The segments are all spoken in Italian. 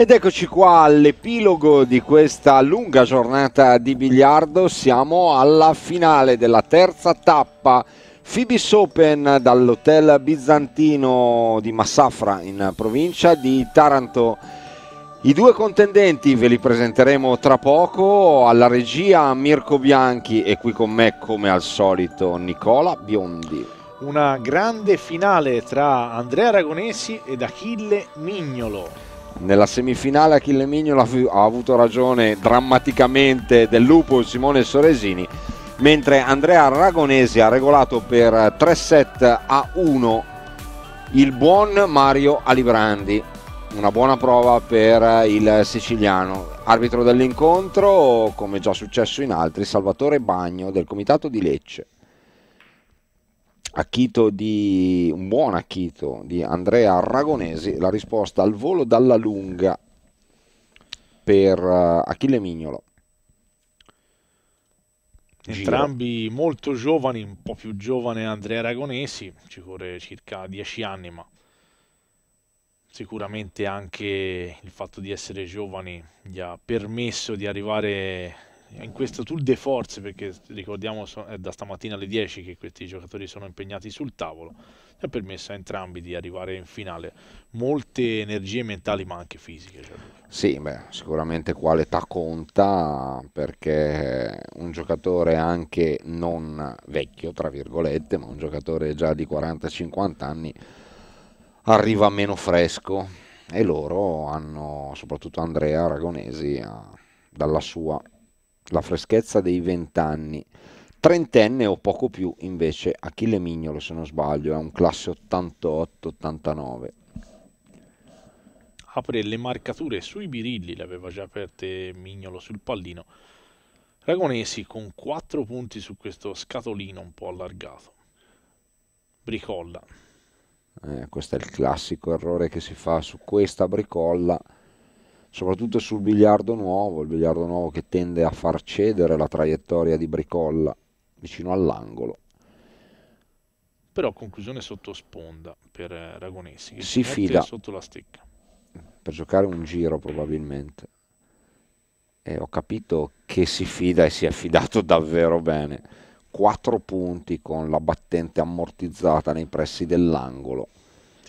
Ed eccoci qua all'epilogo di questa lunga giornata di biliardo, siamo alla finale della terza tappa Fibis Open dall'hotel bizantino di Massafra in provincia di Taranto. I due contendenti ve li presenteremo tra poco, alla regia Mirko Bianchi e qui con me come al solito Nicola Biondi una grande finale tra Andrea Aragonesi ed Achille Mignolo. Nella semifinale Achille Mignola ha avuto ragione drammaticamente del Lupo Simone Soresini, mentre Andrea Aragonesi ha regolato per 3 set a 1 il buon Mario Alibrandi. Una buona prova per il siciliano. Arbitro dell'incontro, come già successo in altri, Salvatore Bagno del Comitato di Lecce. Achito di, un buon Achito di Andrea Aragonesi, la risposta al volo dalla lunga per eh, Achille Mignolo. Giro. Entrambi molto giovani, un po' più giovane Andrea Aragonesi, ci corre circa 10 anni, ma sicuramente anche il fatto di essere giovani gli ha permesso di arrivare in questo tour de force, perché ricordiamo è eh, da stamattina alle 10 che questi giocatori sono impegnati sul tavolo, ha permesso a entrambi di arrivare in finale. Molte energie mentali ma anche fisiche. Cioè. Sì, beh, sicuramente qua l'età conta perché un giocatore anche non vecchio, tra virgolette, ma un giocatore già di 40-50 anni arriva meno fresco e loro hanno, soprattutto Andrea Aragonesi, dalla sua la freschezza dei vent'anni. Trentenne o poco più invece Achille Mignolo se non sbaglio, è un classe 88-89. Apre le marcature sui birilli, le aveva già aperte Mignolo sul pallino. Ragonesi con 4 punti su questo scatolino un po' allargato. Bricolla. Eh, questo è il classico errore che si fa su questa bricolla soprattutto sul biliardo nuovo, il biliardo nuovo che tende a far cedere la traiettoria di Bricolla vicino all'angolo. Però conclusione sotto sponda per eh, Ragonesi. che si fida sotto la stecca. Per giocare un giro probabilmente. E ho capito che si fida e si è fidato davvero bene. 4 punti con la battente ammortizzata nei pressi dell'angolo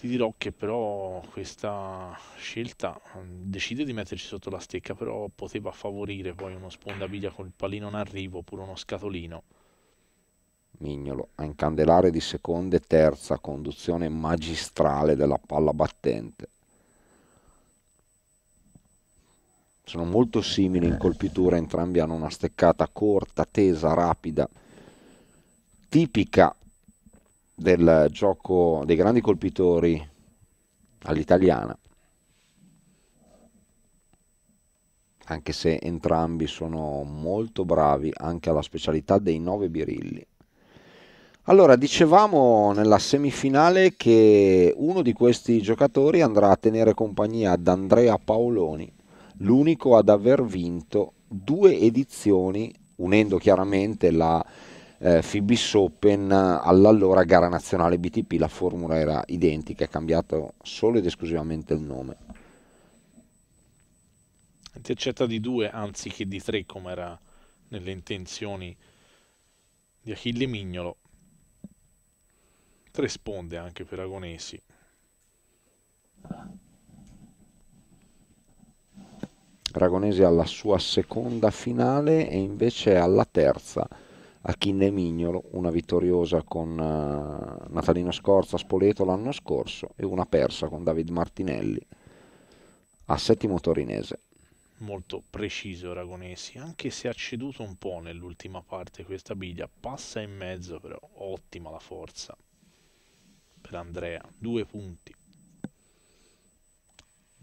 ti dirò che però questa scelta mm, decide di metterci sotto la stecca però poteva favorire poi uno spondabiglia col pallino in arrivo oppure uno scatolino Mignolo a incandelare di seconda e terza conduzione magistrale della palla battente sono molto simili in colpitura entrambi hanno una steccata corta, tesa, rapida tipica del gioco dei grandi colpitori all'italiana, anche se entrambi sono molto bravi anche alla specialità dei 9 birilli. Allora, dicevamo nella semifinale che uno di questi giocatori andrà a tenere compagnia ad Andrea Paoloni, l'unico ad aver vinto due edizioni, unendo chiaramente la eh, Fibis Open all'allora gara nazionale BTP, la formula era identica, è cambiato solo ed esclusivamente il nome. Ti accetta di due anziché di tre come era nelle intenzioni di Achille Mignolo. Tre sponde anche per Agonesi. Aragonesi alla sua seconda finale e invece alla terza a Mignolo, una vittoriosa con uh, Natalina Scorza a Spoleto l'anno scorso e una persa con David Martinelli a settimo torinese. Molto preciso Ragonesi, anche se ha ceduto un po' nell'ultima parte questa biglia, passa in mezzo però, ottima la forza per Andrea, due punti.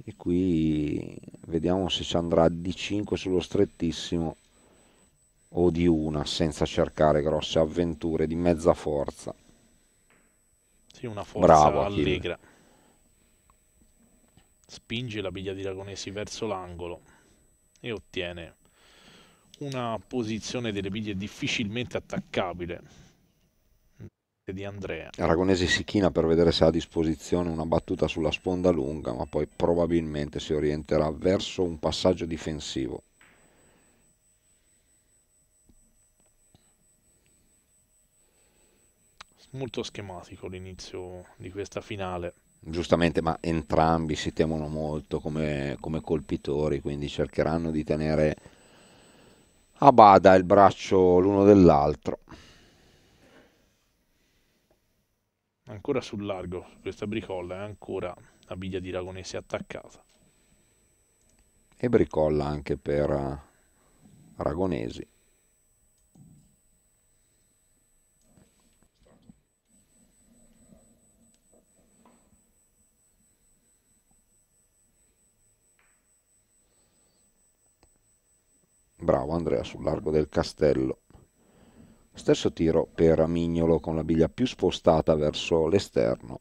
E qui vediamo se ci andrà a D5 sullo strettissimo o di una senza cercare grosse avventure di mezza forza. Sì, una forza Bravo, allegra. Achille. Spinge la biglia di Ragonesi verso l'angolo e ottiene una posizione delle biglie difficilmente attaccabile di Andrea. Aragonesi si china per vedere se ha a disposizione una battuta sulla sponda lunga, ma poi probabilmente si orienterà verso un passaggio difensivo. molto schematico l'inizio di questa finale. Giustamente, ma entrambi si temono molto come, come colpitori, quindi cercheranno di tenere a bada il braccio l'uno dell'altro. Ancora sul largo, questa bricolla è ancora la biglia di Ragonese attaccata. E bricolla anche per eh, Ragonesi. Bravo Andrea sul largo del castello. Stesso tiro per Mignolo con la biglia più spostata verso l'esterno,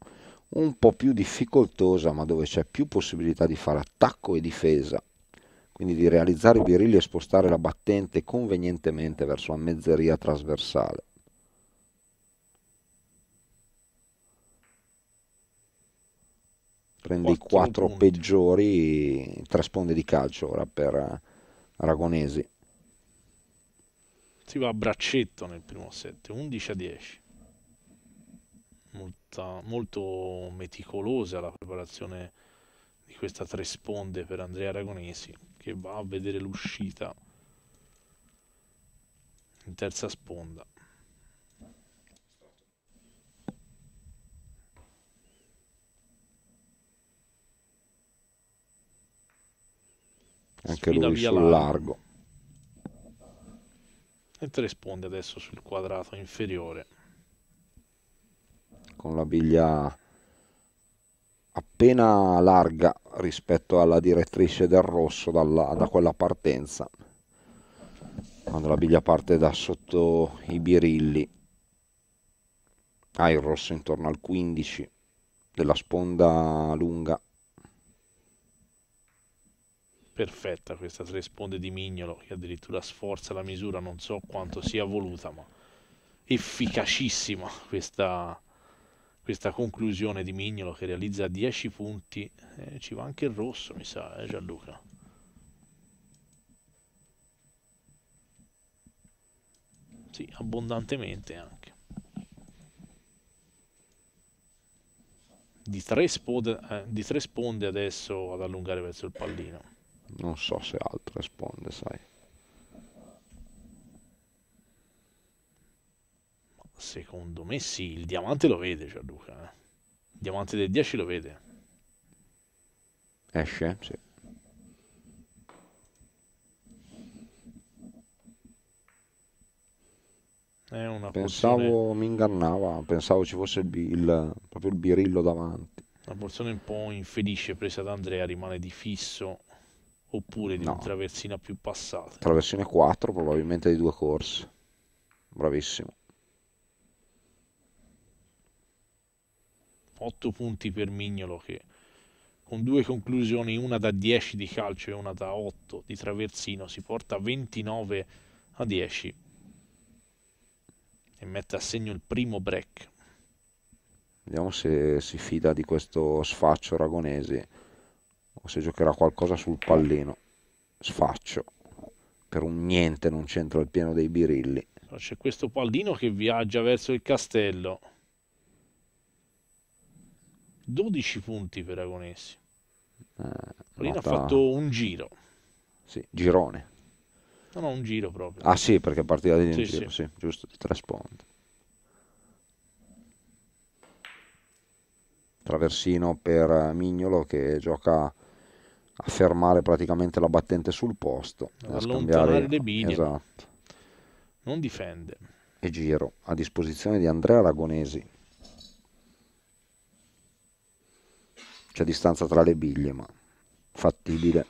un po' più difficoltosa ma dove c'è più possibilità di fare attacco e difesa, quindi di realizzare i birilli e spostare la battente convenientemente verso la mezzeria trasversale. Prende i quattro peggiori, tre sponde di calcio ora per eh, aragonesi. Si va a braccetto nel primo set, 11 a 10. Molta, molto meticolosa la preparazione di questa tre sponde per Andrea Aragonesi che va a vedere l'uscita in terza sponda. anche Sfida lui sul largo. largo. E risponde adesso sul quadrato inferiore. Con la biglia appena larga rispetto alla direttrice del rosso dalla, da quella partenza. Quando la biglia parte da sotto i birilli, ha ah, il rosso intorno al 15 della sponda lunga perfetta questa 3 sponde di Mignolo che addirittura sforza la misura, non so quanto sia voluta, ma efficacissima questa, questa conclusione di Mignolo che realizza 10 punti. Eh, ci va anche il rosso, mi sa, eh Gianluca. Sì, abbondantemente anche. Di tre, spode, eh, di tre sponde adesso ad allungare verso il pallino non so se altro risponde sai secondo me sì il diamante lo vede Gianluca eh. il diamante del 10 lo vede esce? sì pensavo porzione... mi ingannava pensavo ci fosse il, il, proprio il birillo davanti una porzione un po' infelice presa da Andrea rimane di fisso oppure di no. una traversina più passata? Traversina 4, probabilmente di due corse. Bravissimo. 8 punti per Mignolo che con due conclusioni, una da 10 di calcio e una da 8 di traversino, si porta a 29 a 10 e mette a segno il primo break. Vediamo se si fida di questo sfaccio aragonese o se giocherà qualcosa sul pallino. Sfaccio. Per un niente non c'entra il pieno dei birilli. C'è questo pallino che viaggia verso il castello. 12 punti per Agonessi. Eh, Pallino nota... ha fatto un giro. Sì, girone. No, no, un giro proprio. Ah sì, perché partiva di sì, un giro, sì. sì giusto, di tre sponde. Traversino per Mignolo che gioca a fermare praticamente la battente sul posto, a scambiare le Bini. Esatto. Non difende. E giro a disposizione di Andrea Aragonesi. C'è distanza tra le biglie, ma fattibile.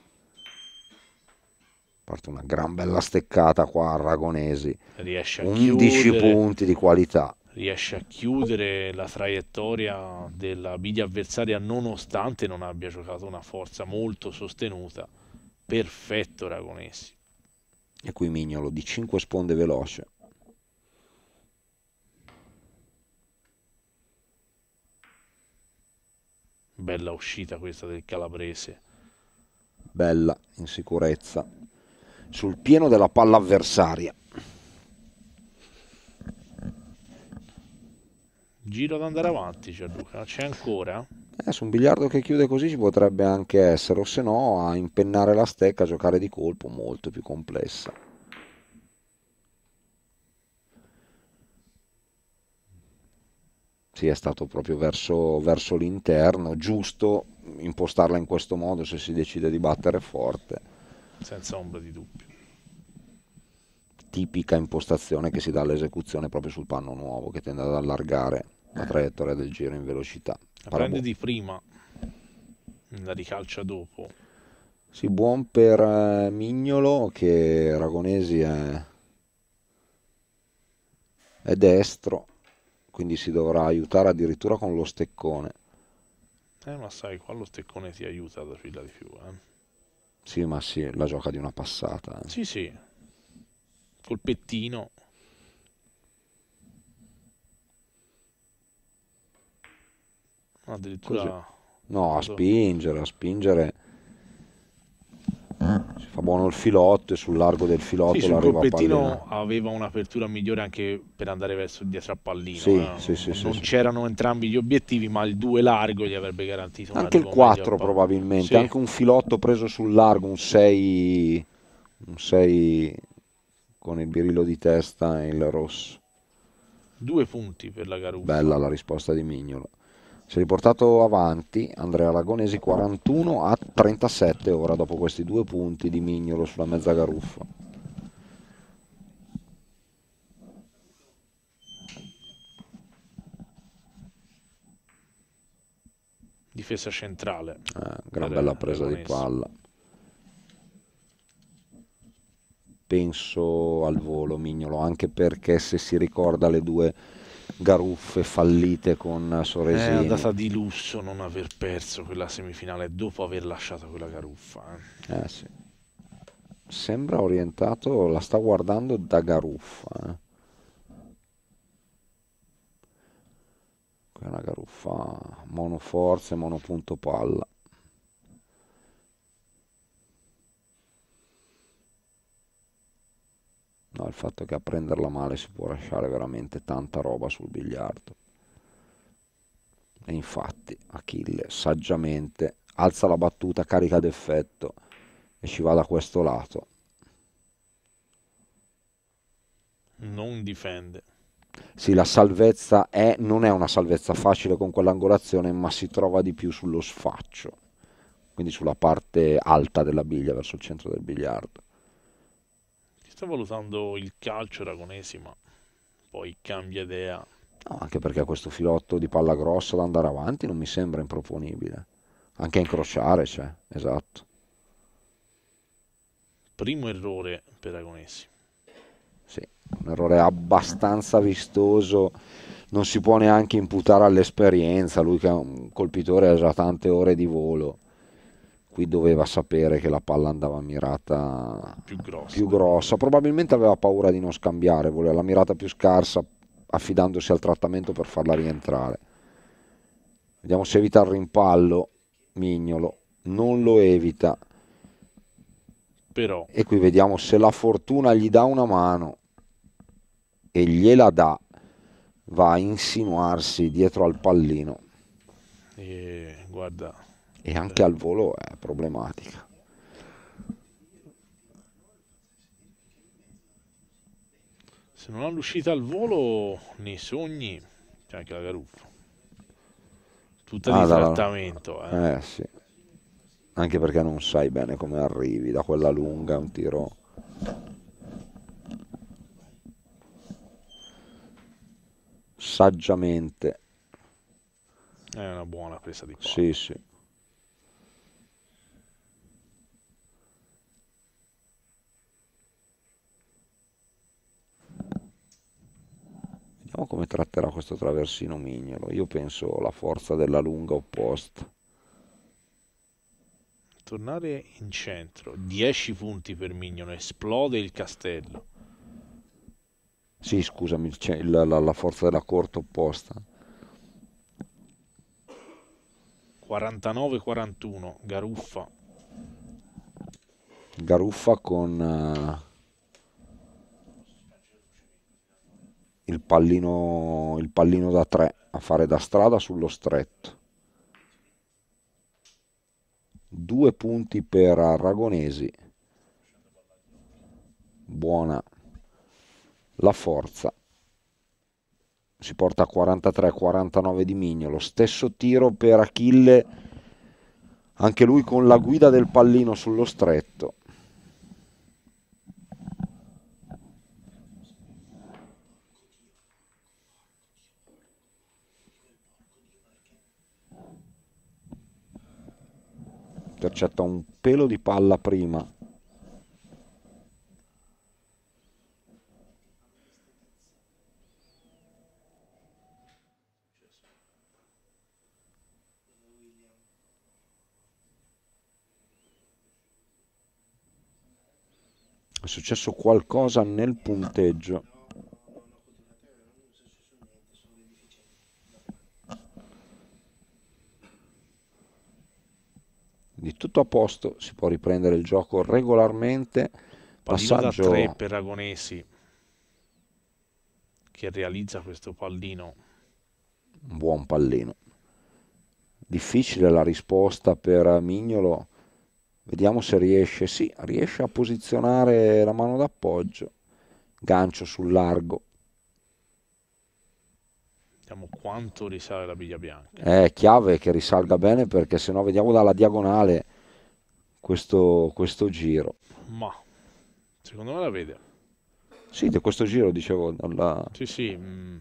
Parte una gran bella steccata qua a Aragonesi. a 11 chiudere. punti di qualità riesce a chiudere la traiettoria della biglia avversaria nonostante non abbia giocato una forza molto sostenuta. Perfetto Ragonessi. E qui Mignolo di 5 sponde veloce. Bella uscita questa del calabrese. Bella, in sicurezza. Sul pieno della palla avversaria. Giro ad andare avanti, Gianluca, c'è ancora? Eh, su un biliardo che chiude così ci potrebbe anche essere, o se no a impennare la stecca, a giocare di colpo, molto più complessa. Sì, è stato proprio verso, verso l'interno, giusto impostarla in questo modo se si decide di battere forte. Senza ombra di dubbio. Tipica impostazione che si dà all'esecuzione proprio sul panno nuovo, che tende ad allargare la traiettoria del giro in velocità. La Parabò. prende di prima, la ricalcia dopo. Sì, buon per eh, Mignolo che Ragonesi è, è destro, quindi si dovrà aiutare addirittura con lo steccone. Eh, ma sai, qua lo steccone ti aiuta da fila di più. Eh. Sì, ma sì, la gioca di una passata. Eh. Sì, sì, col pettino. Addirittura... Così. No, a spingere, a spingere. Si fa buono il filotto e sul largo del filotto sì, l'arrivo a pallino. aveva un'apertura migliore anche per andare verso il dietro a pallino. Sì, no? Eh. sì, sì, non sì, c'erano sì. entrambi gli obiettivi, ma il 2 largo gli avrebbe garantito Anche il 4 probabilmente, anche un filotto preso sul largo, un 6 un 6 con il birillo di testa e il rosso. Due punti per la Garuffo. Bella la risposta di Mignolo si è riportato avanti Andrea Lagonesi 41 a 37 ora dopo questi due punti di Mignolo sulla mezza garuffa difesa centrale eh, gran bella presa Aragonesi. di palla penso al volo Mignolo anche perché se si ricorda le due garuffe fallite con eh, Soresini. È una data di lusso non aver perso quella semifinale dopo aver lasciato quella garuffa. Eh. Eh, sì. Sembra orientato, la sta guardando da garuffa. eh. è una garuffa monoforze, monopunto palla. no, il fatto che a prenderla male si può lasciare veramente tanta roba sul biliardo. E infatti Achille saggiamente alza la battuta, carica d'effetto e ci va da questo lato. Non difende. Sì, la salvezza è, non è una salvezza facile con quell'angolazione, ma si trova di più sullo sfaccio, quindi sulla parte alta della biglia, verso il centro del biliardo sta valutando il calcio aragonesi, ma poi cambia idea. No, anche perché questo filotto di palla grossa da andare avanti non mi sembra improponibile. Anche a incrociare cioè. esatto. Primo errore per Agonesi. Sì, un errore abbastanza vistoso. Non si può neanche imputare all'esperienza, lui che è un colpitore ha già tante ore di volo qui doveva sapere che la palla andava mirata più grossa. più grossa. Probabilmente aveva paura di non scambiare, voleva la mirata più scarsa affidandosi al trattamento per farla rientrare. Vediamo se evita il rimpallo. Mignolo non lo evita. Però. E qui vediamo se la fortuna gli dà una mano e gliela dà. Va a insinuarsi dietro al pallino. E guarda, e anche al volo è problematica. Se non ha l'uscita al volo, nei sogni c'è anche la Garuffo. Tutta ah, di trattamento. Eh. eh sì. Anche perché non sai bene come arrivi da quella lunga, un tiro saggiamente. È una buona presa di qua. Sì, sì. Vediamo come tratterà questo traversino mignolo. Io penso la forza della lunga opposta. Tornare in centro. 10 punti per mignolo. Esplode il castello. Sì, scusami, la, la, la forza della corta opposta. 49-41. Garuffa. Garuffa con... Uh... il pallino, il pallino da tre a fare da strada sullo stretto. Due punti per Aragonesi. Buona la forza. Si porta a 43-49 di Migno. Lo stesso tiro per Achille, anche lui con la guida del pallino sullo stretto. intercetta un pelo di palla prima è successo qualcosa nel punteggio quindi tutto a posto, si può riprendere il gioco regolarmente. passaggio da 3 per Agonesi che realizza questo pallino. Un buon pallino. Difficile la risposta per Mignolo. Vediamo se riesce. Sì, riesce a posizionare la mano d'appoggio. Gancio sul largo. Vediamo quanto risale la biglia bianca. È chiave che risalga bene perché se no vediamo dalla diagonale questo, questo giro. Ma secondo me la vede. Sì, di questo giro dicevo. La... Sì, sì. Qui mm.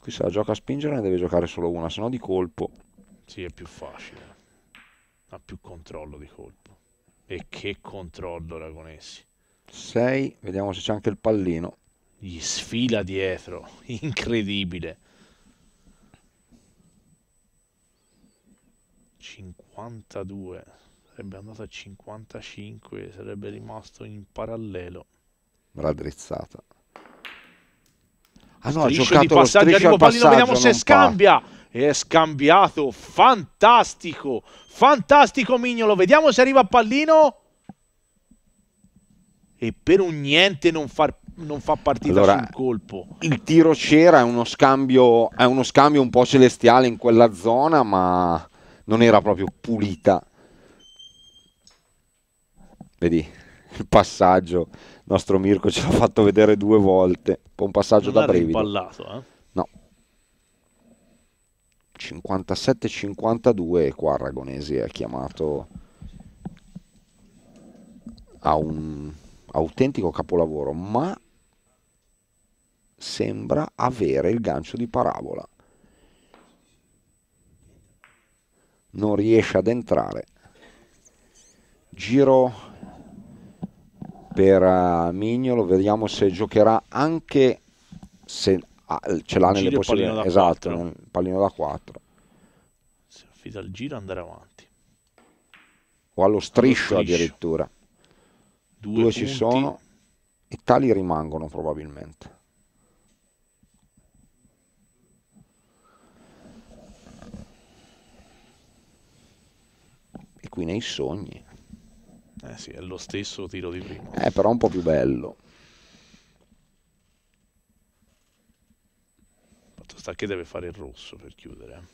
se la gioca a spingere ne deve giocare solo una, se no di colpo. Sì, è più facile. Ha più controllo di colpo. E che controllo, Ragonessi. 6, vediamo se c'è anche il pallino. Gli sfila dietro, incredibile. 52, sarebbe andato a 55, sarebbe rimasto in parallelo. L'ha drizzata. Ah no, ha giocato di passaggio, arrivo pallino, vediamo se scambia. Fa. E è scambiato, fantastico, fantastico Mignolo, vediamo se arriva a pallino. E per un niente non far non fa partita allora, sul colpo. Il tiro c'era, è uno, scambio, è uno scambio un po' celestiale in quella zona, ma non era proprio pulita. Vedi il passaggio, il nostro Mirko ce l'ha fatto vedere due volte. Un passaggio non da brivido. Eh? No. 57-52 qua Aragonesi è chiamato a un autentico capolavoro, ma sembra avere il gancio di parabola non riesce ad entrare giro per eh, Mignolo vediamo se giocherà anche se ah, ce l'ha nelle possibilità esatto, nel pallino da 4 si affida al giro andare avanti o allo striscio, allo striscio. addirittura due, due ci sono e tali rimangono probabilmente qui nei sogni. Eh sì, è lo stesso tiro di prima. Eh, però un po' più bello. Fatto sta che deve fare il rosso per chiudere.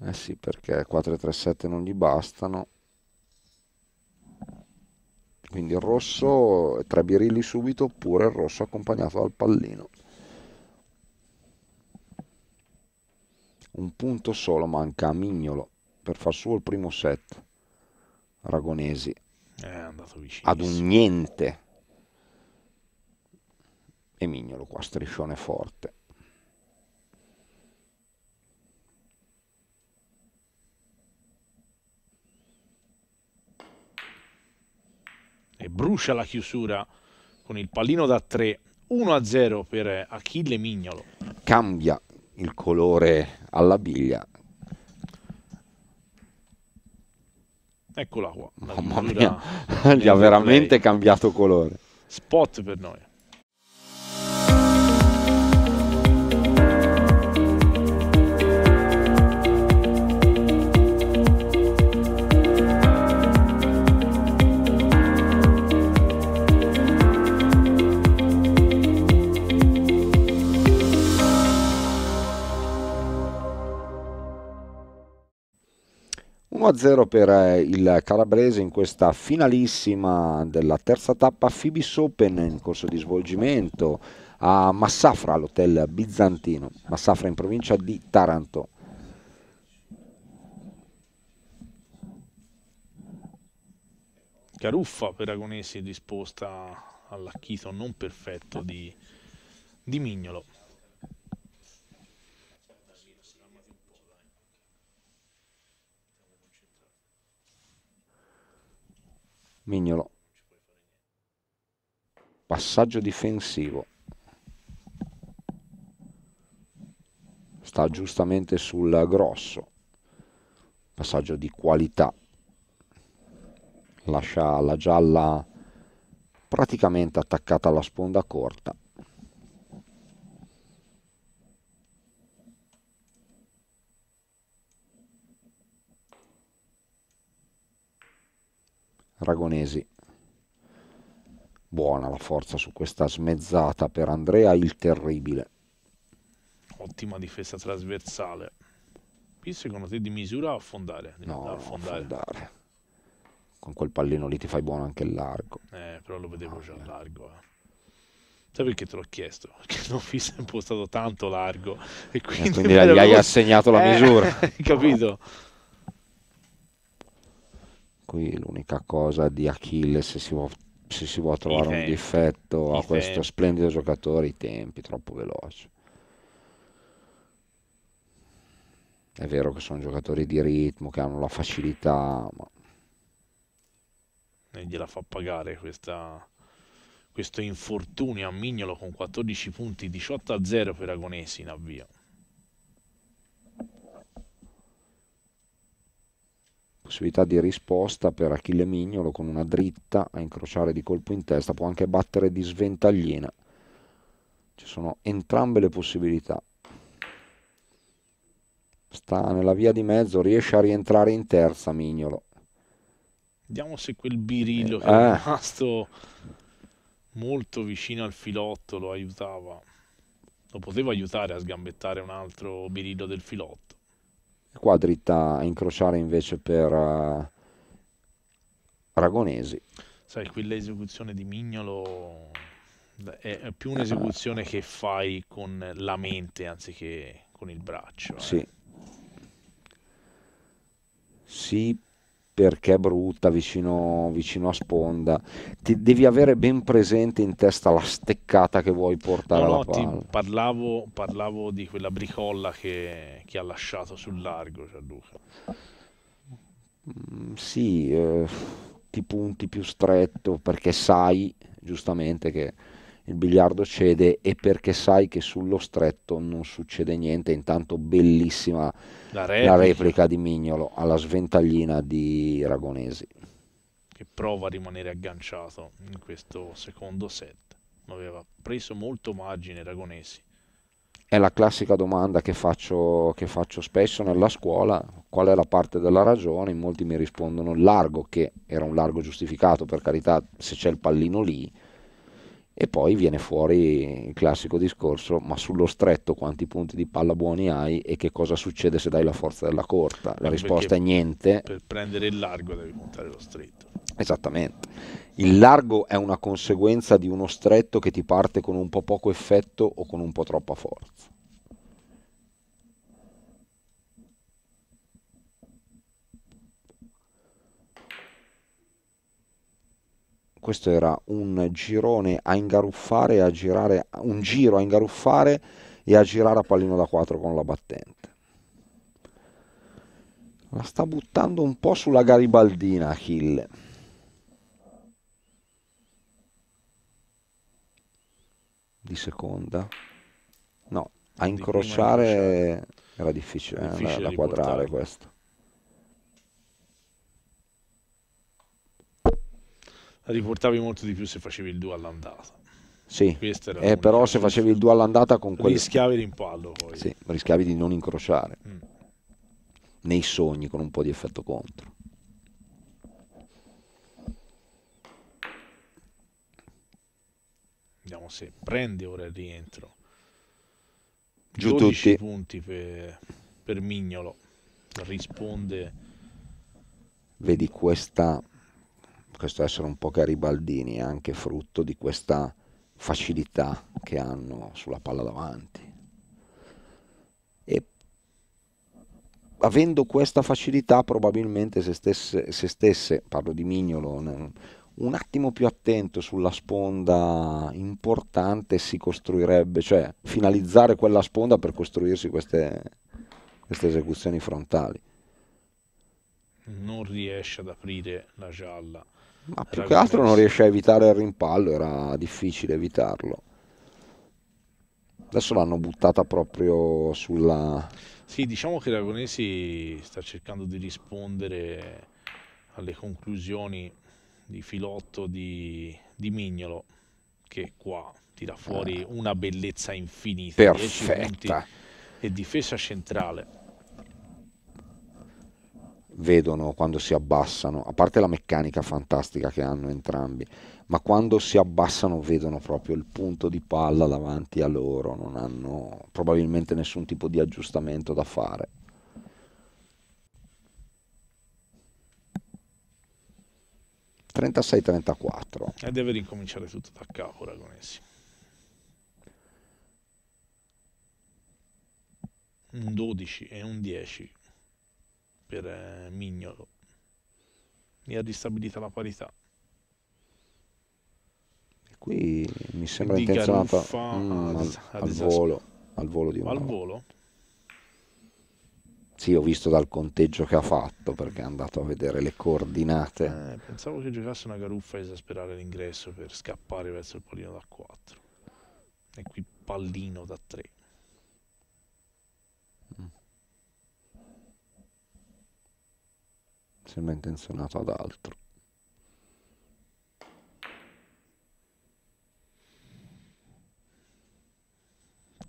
Eh, eh sì, perché 437 non gli bastano. Quindi il rosso, tre birilli subito, oppure il rosso accompagnato dal pallino. Un punto solo manca a Mignolo per far suo il primo set. Aragonesi ad un niente e Mignolo qua striscione forte e brucia la chiusura con il pallino da 3 1 a 0 per Achille Mignolo cambia il colore alla biglia Eccola qua. Mamma mia, eh, gli ha veramente cambiato colore. Spot per noi. 1-0 per eh, il Calabrese in questa finalissima della terza tappa Fibis Open in corso di svolgimento a Massafra all'hotel Bizantino, Massafra in provincia di Taranto. Caruffa per Agonesi disposta all'acchito non perfetto di, di Mignolo. Mignolo passaggio difensivo sta giustamente sul grosso passaggio di qualità lascia la gialla praticamente attaccata alla sponda corta Ragonesi. buona la forza su questa smezzata per Andrea il terribile ottima difesa trasversale qui secondo te di misura o affondare? Devi no, affondare. affondare. con quel pallino lì ti fai buono anche il largo eh però lo vedevo ah, già eh. largo eh. Sai perché te l'ho chiesto? Perché non mi sei impostato tanto largo e eh, quindi, e quindi gli hai assegnato la eh, misura. Eh, capito? No Qui l'unica cosa di Achille, se si vuole se si può trovare un difetto a questo splendido giocatore i tempi troppo veloci è vero che sono giocatori di ritmo che hanno la facilità ma e gliela fa pagare questa, questo infortunio a Mignolo con 14 punti 18 a 0 per Agonesi in avvio possibilità di risposta per Achille Mignolo con una dritta a incrociare di colpo in testa, può anche battere di sventaglina. Ci sono entrambe le possibilità. Sta nella via di mezzo, riesce a rientrare in terza Mignolo. Vediamo se quel birillo eh, che è rimasto molto vicino al filotto lo aiutava. Lo poteva aiutare a sgambettare un altro birillo del filotto qua dritta a incrociare invece per uh, Aragonesi. Sai, qui l'esecuzione di Mignolo è più eh, un'esecuzione eh. che fai con la mente anziché con il braccio. Eh. Sì. Sì, perché è brutta vicino, vicino, a sponda. Ti devi avere ben presente in testa la steccata che vuoi portare no, alla no, palla. Parlavo, parlavo, di quella bricolla che, che ha lasciato sul largo Gianluca. Mm, sì, eh, ti punti più stretto perché sai giustamente che il biliardo cede e perché sai che sullo stretto non succede niente. Intanto bellissima la replica, la replica di Mignolo alla sventaglina di Ragonesi. Che prova a rimanere agganciato in questo secondo set. Aveva preso molto margine Ragonesi. È la classica domanda che faccio, che faccio spesso nella scuola, qual è la parte della ragione? Molti mi rispondono largo, che era un largo giustificato, per carità, se c'è il pallino lì, e poi viene fuori il classico discorso ma sullo stretto quanti punti di palla buoni hai e che cosa succede se dai la forza della corta la eh, risposta Perché è niente per prendere il largo devi montare lo stretto esattamente il largo è una conseguenza di uno stretto che ti parte con un po' poco effetto o con un po' troppa forza questo era un girone a ingaruffare, e a girare, un giro a ingaruffare e a girare a pallino da 4 con la battente. La sta buttando un po' sulla garibaldina Achille. Di seconda? No, a incrociare era difficile, eh, da quadrare questo. riportavi molto di più se facevi il 2 all'andata. Sì, eh, però se facevi il 2 all'andata con quello... Rischiavi rimpallo poi. Sì, rischiavi di non incrociare. Mm. Nei sogni con un po' di effetto contro. Vediamo se prende ora il rientro. Giù 12 tutti. punti per, per Mignolo. Risponde. Vedi questa questo essere un po' garibaldini è anche frutto di questa facilità che hanno sulla palla davanti. E avendo questa facilità probabilmente se stesse, se stesse parlo di Mignolo, un attimo più attento sulla sponda importante si costruirebbe, cioè finalizzare quella sponda per costruirsi queste, queste esecuzioni frontali. Non riesce ad aprire la gialla ma più che altro non riesce a evitare il rimpallo, era difficile evitarlo. Adesso l'hanno buttata proprio sulla... Sì, diciamo che l'Agonesi sta cercando di rispondere alle conclusioni di Filotto di, di Mignolo, che qua tira fuori eh. una bellezza infinita. Perfetta. E difesa centrale vedono quando si abbassano, a parte la meccanica fantastica che hanno entrambi, ma quando si abbassano vedono proprio il punto di palla davanti a loro, non hanno probabilmente nessun tipo di aggiustamento da fare. ...36-34... ...e deve ricominciare tutto da capo Aragonesi... ...un 12 e un 10 per eh, Mignolo. Mi ha ristabilita la parità. qui mi sembra intenzionata fa... mm, al, al volo, al volo di un Al volo? Sì, ho visto dal conteggio che ha fatto perché è andato a vedere le coordinate. Eh, pensavo che giocasse una garuffa a esasperare l'ingresso per scappare verso il pallino da 4. E qui pallino da 3. sembra intenzionato ad altro.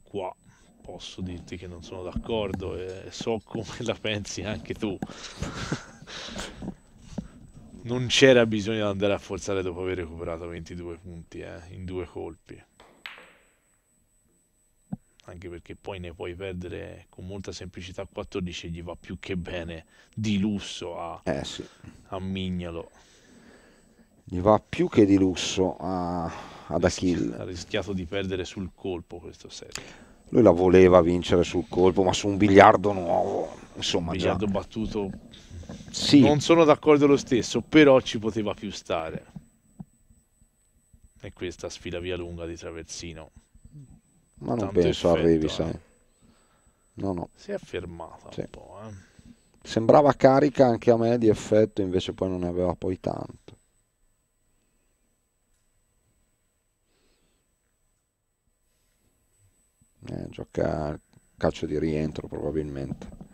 Qua posso dirti che non sono d'accordo e so come la pensi anche tu. non c'era bisogno di andare a forzare dopo aver recuperato 22 punti eh, in due colpi anche perché poi ne puoi perdere con molta semplicità 14 gli va più che bene di lusso a, eh sì. a Mignalo gli va più che di lusso a, ad Achille ha rischiato di perdere sul colpo questo set lui la voleva vincere sul colpo ma su un biliardo nuovo insomma un biliardo già... battuto sì. non sono d'accordo lo stesso però ci poteva più stare e questa sfida via lunga di traversino ma non penso effetto, arrivi, eh. sai. No, no. Si è fermata sì. un po', eh. Sembrava carica anche a me di effetto, invece poi non ne aveva poi tanto. Eh, gioca calcio di rientro probabilmente.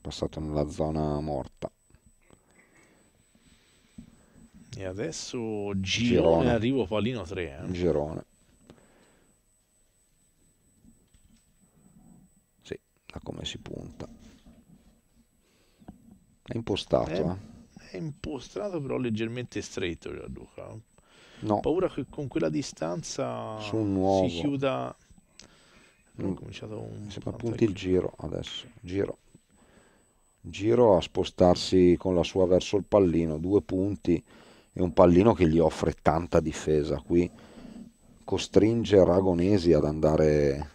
Passato nella zona morta. E adesso girone, girone. arrivo pallino 3. Eh. Girone. Sì, da come si punta. È impostato. È, eh. è impostato però leggermente stretto Gianluca. Cioè, no. Ho paura che con quella distanza si chiuda... Mm. Ho cominciato un... Sembra appunto il giro adesso. Giro. Giro a spostarsi con la sua verso il pallino. Due punti è un pallino che gli offre tanta difesa qui costringe Ragonesi ad andare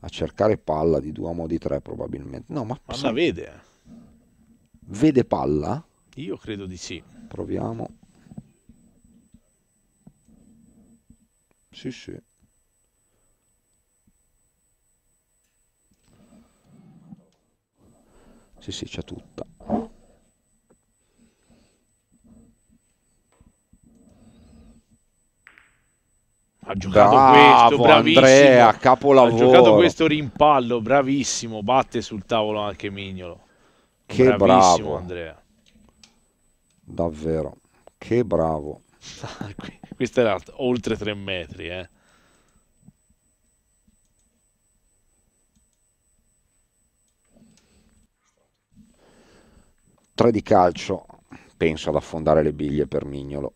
a cercare palla di Duomo di tre probabilmente no ma, ma la vede vede palla? io credo di sì proviamo sì sì sì sì c'è tutta ha giocato Bravo, questo, bravissimo. Andrea, capolavoro. Ha giocato questo rimpallo, bravissimo, batte sul tavolo anche Mignolo. Che bravissimo bravo. Andrea. Davvero, che bravo. questo era oltre 3 metri, eh. Tre di calcio, penso ad affondare le biglie per Mignolo.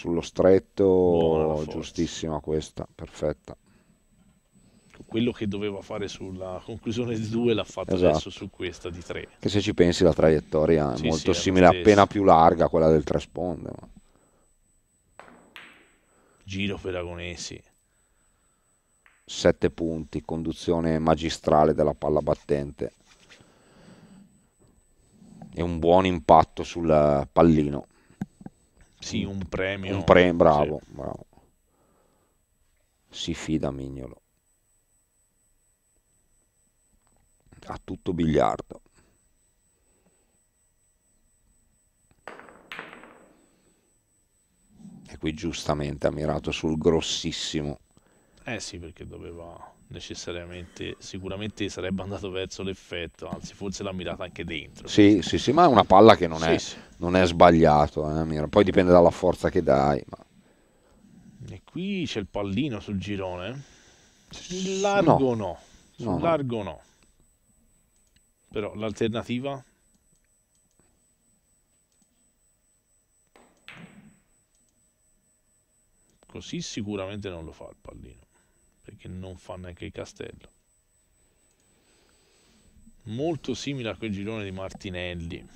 sullo stretto, giustissima questa, perfetta. Quello che doveva fare sulla conclusione di due l'ha fatto esatto. adesso su questa di tre. Che se ci pensi la traiettoria è sì, molto sì, simile, appena più larga quella del trasponde. Ma... Giro per Agonesi. 7 punti, conduzione magistrale della palla battente e un buon impatto sul pallino. Sì, mm. un premio. Un premio, bravo, sì. bravo. Si fida Mignolo. A tutto biliardo. E qui giustamente ha mirato sul grossissimo. Eh sì, perché doveva necessariamente, sicuramente sarebbe andato verso l'effetto, anzi forse l'ha mirata anche dentro. Sì, sì, sì, ma è una palla che non, sì, è, sì. non è sbagliato, eh, poi dipende dalla forza che dai. Ma... E qui c'è il pallino sul girone. largo no, no. no, largo no. no. Però l'alternativa così sicuramente non lo fa il pallino perché non fa neanche il castello molto simile a quel girone di Martinelli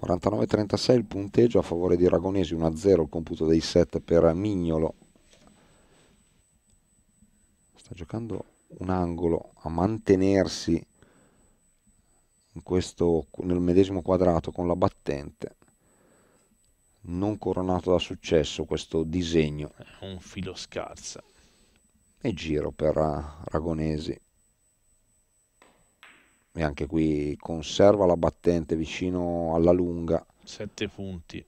49-36 il punteggio a favore di Ragonesi, 1-0 il computo dei set per Mignolo sta giocando un angolo a mantenersi questo, nel medesimo quadrato con la battente non coronato da successo questo disegno. Un filo scarsa. E giro per eh, Ragonesi. E anche qui conserva la battente vicino alla lunga. 7 punti.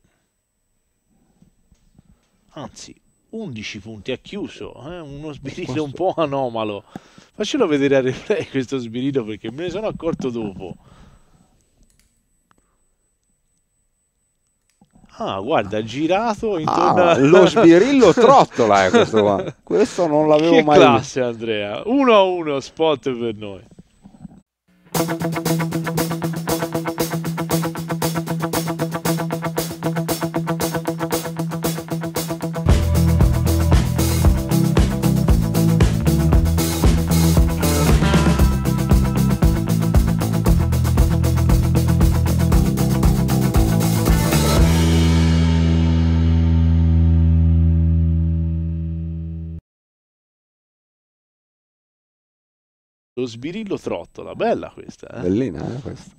Anzi, 11 punti ha chiuso eh? uno sbirito questo... un po' anomalo faccelo vedere a replay questo sbirito perché me ne sono accorto dopo Ah, guarda, girato intorno ah, a... Lo sbirillo trottola è eh, questo qua. Questo non l'avevo che mai visto. visto. classe, Andrea. 1 a 1, spot per noi. lo sbirillo trottola. Bella questa. Eh? Bellina eh, questa.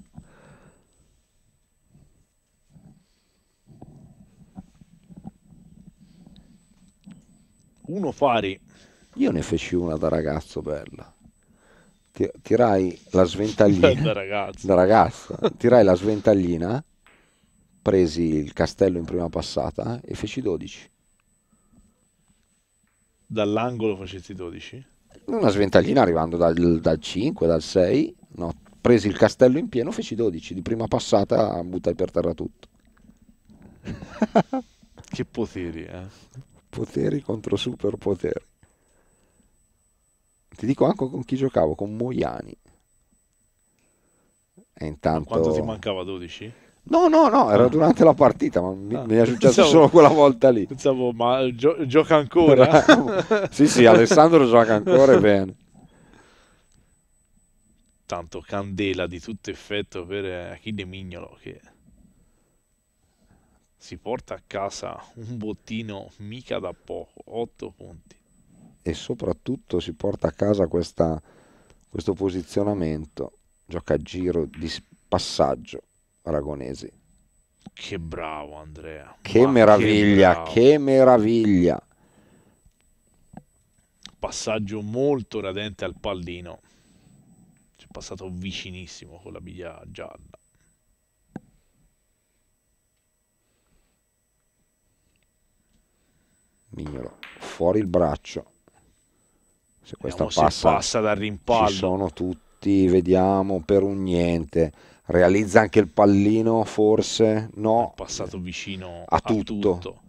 Uno pari. Io ne feci una da ragazzo bella. Tirai la sventaglina da ragazzo. Da ragazzo. Tirai la sventaglina, presi il castello in prima passata e feci 12. Dall'angolo facesti 12? una sventaglina arrivando dal, dal 5, dal 6, no, presi il castello in pieno, feci 12, di prima passata buttai per terra tutto. che poteri, eh? Poteri contro superpoteri. Ti dico anche con chi giocavo, con Moiani. E intanto... quanto ti mancava 12? No, no, no, era ah. durante la partita, ma mi, ah, mi è successo pensavo, solo quella volta lì. Pensavo, ma gio- gioca ancora? sì, sì, Alessandro gioca ancora e bene. Tanto candela di tutto effetto per Achille Mignolo che si porta a casa un bottino mica da poco, 8 punti. E soprattutto si porta a casa questa, questo posizionamento, gioca a giro di passaggio aragonesi. Che bravo Andrea. Che Ma meraviglia, che, che meraviglia. Passaggio molto radente al pallino. Ci è passato vicinissimo con la biglia gialla. Mignolo, fuori il braccio. Se questa passa, se passa dal rimpallo. Ci sono tutti tutti, vediamo per un niente. Realizza anche il pallino, forse? No. È passato vicino a, a tutto. tutto.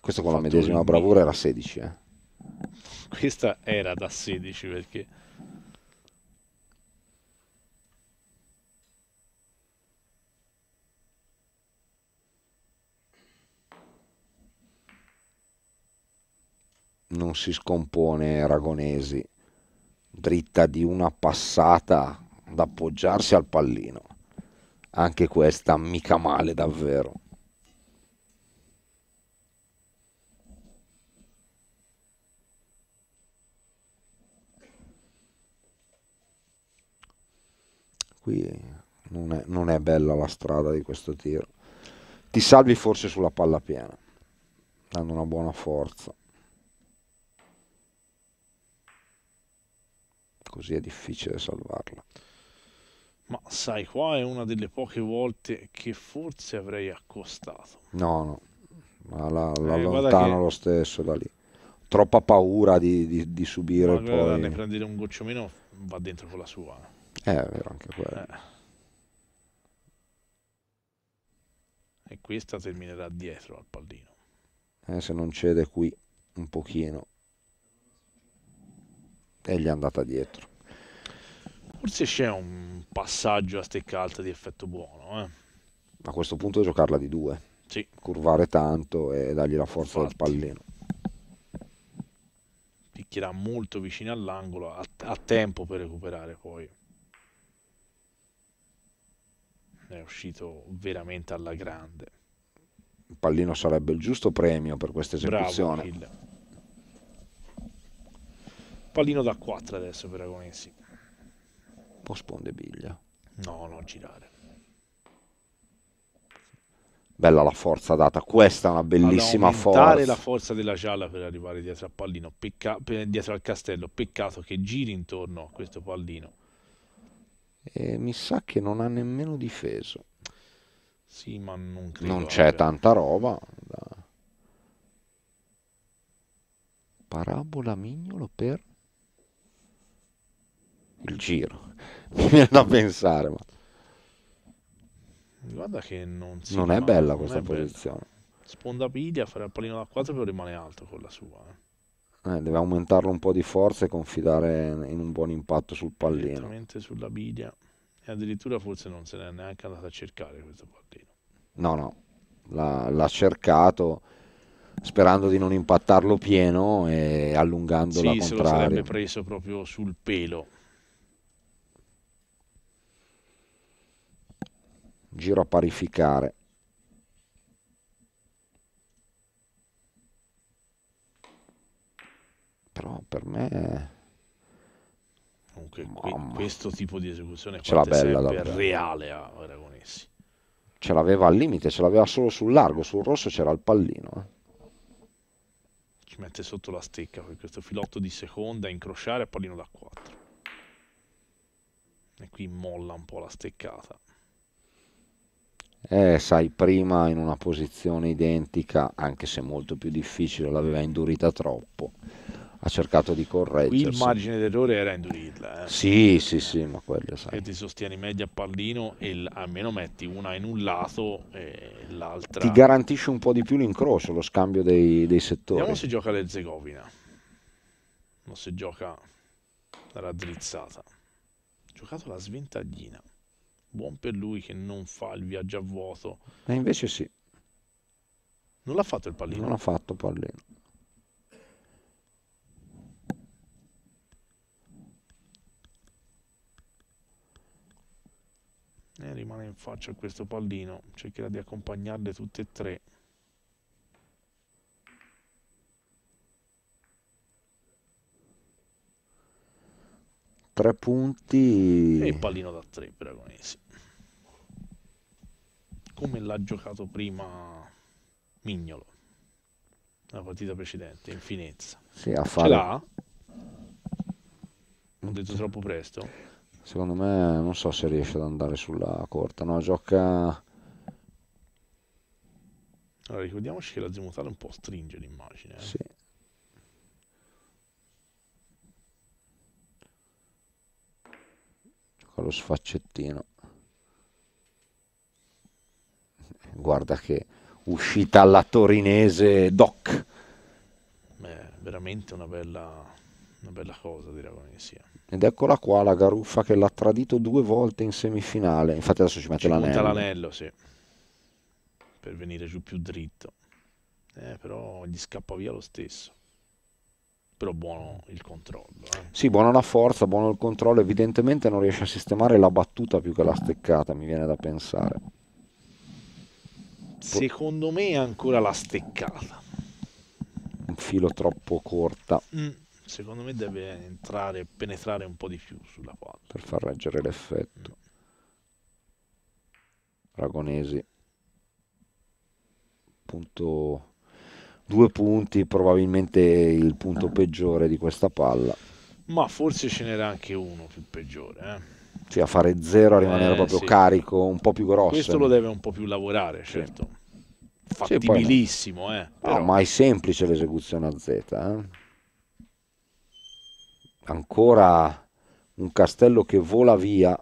Questo con la medesima bravura era 16. Eh. Questa era da 16 perché... non si scompone Aragonesi dritta di una passata ad appoggiarsi al pallino. Anche questa mica male davvero. Qui non è, non è bella la strada di questo tiro. Ti salvi forse sulla palla piena, dando una buona forza. così è difficile salvarla. Ma sai, qua è una delle poche volte che forse avrei accostato. No, no, ma la, eh, la eh, lontano che... lo stesso da lì. Troppa paura di, di, di subire ma poi... Ne prendere un goccio meno va dentro con la sua. Eh, è vero, anche quello. Eh. E questa terminerà dietro al pallino. Eh, se non cede qui un pochino e gli è andata dietro. Forse c'è un passaggio a stecca di effetto buono. Eh? A questo punto giocarla di due. Sì. Curvare tanto e dargli la forza Infatti. del pallino. Picchierà molto vicino all'angolo, a, a tempo per recuperare poi. È uscito veramente alla grande. Il pallino sarebbe il giusto premio per questa esecuzione. Bravo, Pallino da 4 adesso per Agonessi. O biglia. No, non girare. Bella la forza data, questa è una bellissima Ad forza. la forza della gialla per arrivare dietro al pallino, Pecca... dietro al castello. Peccato che giri intorno a questo pallino. E mi sa che non ha nemmeno difeso. Sì, ma non credo. Non c'è tanta roba. Da... Parabola mignolo per il giro. Mi viene da pensare, ma... Guarda che non si Non è bella questa è posizione. Bella. Spondapidia fare il pallino da 4 però rimane alto con la sua. Eh. eh. deve aumentarlo un po' di forza e confidare in un buon impatto sul pallino. Direttamente sulla bidia. E addirittura forse non se n'è neanche andata a cercare questo pallino. No, no. L'ha, l'ha cercato sperando di non impattarlo pieno e allungando sì, la contraria. Sì, se lo sarebbe preso proprio sul pelo. giro a parificare però per me comunque Mamma. questo tipo di esecuzione ce l'ha bella davvero. reale a Aragonesi ce l'aveva al limite ce l'aveva solo sul largo sul rosso c'era il pallino eh. ci mette sotto la stecca per questo filotto di seconda incrociare pallino da 4 e qui molla un po' la steccata eh, sai, prima in una posizione identica, anche se molto più difficile, l'aveva indurita troppo. Ha cercato di correggersi. Qui il margine d'errore era indurirla. Eh. Sì, sì, sì, ma quello sai. che ti sostieni media pallino e almeno metti una in un lato e l'altra. Ti garantisce un po' di più l'incrocio, lo scambio dei, dei settori. Vediamo se gioca l'Erzegovina. o se gioca la raddrizzata. giocato la sventaglina. Buon per lui che non fa il viaggio a vuoto. E invece sì. Non l'ha fatto il pallino? Non ha fatto pallino. E eh, rimane in faccia a questo pallino. Cercherà di accompagnarle tutte e tre. Tre punti. E il pallino da tre, Bragonesi come l'ha giocato prima Mignolo la partita precedente in finezza sì, a fare... ce l'ha? ho detto troppo presto secondo me non so se riesce ad andare sulla corta no gioca allora ricordiamoci che la Zemutale un po' stringe l'immagine eh? sì gioca lo sfaccettino guarda che uscita alla torinese Doc. Beh, veramente una bella, una bella cosa, direi come sia. Ed eccola qua la Garuffa che l'ha tradito due volte in semifinale. Infatti adesso ci mette ci l'anello. l'anello, sì. Per venire giù più dritto. Eh, però gli scappa via lo stesso. Però buono il controllo. Eh. Sì, buona la forza, buono il controllo. Evidentemente non riesce a sistemare la battuta più che la steccata, mi viene da pensare secondo me è ancora la steccata un filo troppo corta mm, secondo me deve entrare penetrare un po' di più sulla palla per far reggere l'effetto mm. Ragonesi punto due punti probabilmente il punto peggiore di questa palla ma forse ce n'era anche uno più peggiore eh cioè a fare zero, a rimanere eh, proprio sì. carico, un po' più grosso. Questo lo deve un po' più lavorare, certo. Sì. Fattibilissimo, sì, eh. Però. No, ma è semplice l'esecuzione a Z. Eh. Ancora un castello che vola via.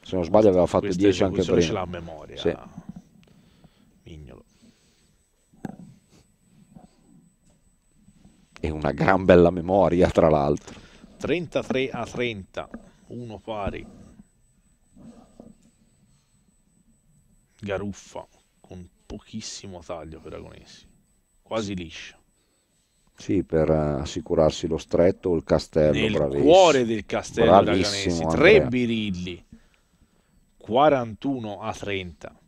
Se non sbaglio aveva fatto 10 anche prima. ce l'ha a memoria. Sì. Mignolo. E una gran bella memoria, tra l'altro. 33 a 30 uno pari. Garuffa con pochissimo taglio per Agonessi, quasi liscio Sì, per eh, assicurarsi lo stretto o il castello. Nel bravissimo. cuore del castello Braganesi, tre birilli, 41 a 30.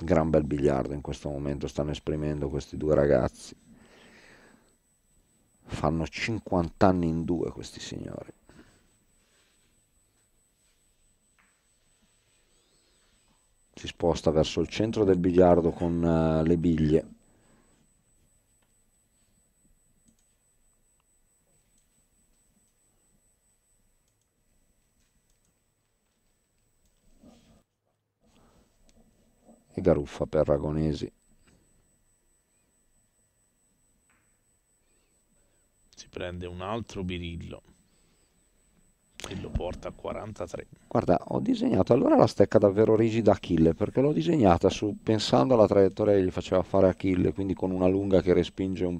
Gran bel biliardo in questo momento stanno esprimendo questi due ragazzi. Fanno 50 anni in due questi signori. Si sposta verso il centro del biliardo con uh, le biglie. e Garuffa per Ragonesi. prende un altro birillo e lo porta a 43 guarda ho disegnato allora la stecca davvero rigida Achille perché l'ho disegnata su, pensando alla traiettoria che gli faceva fare Achille quindi con una lunga che respinge un,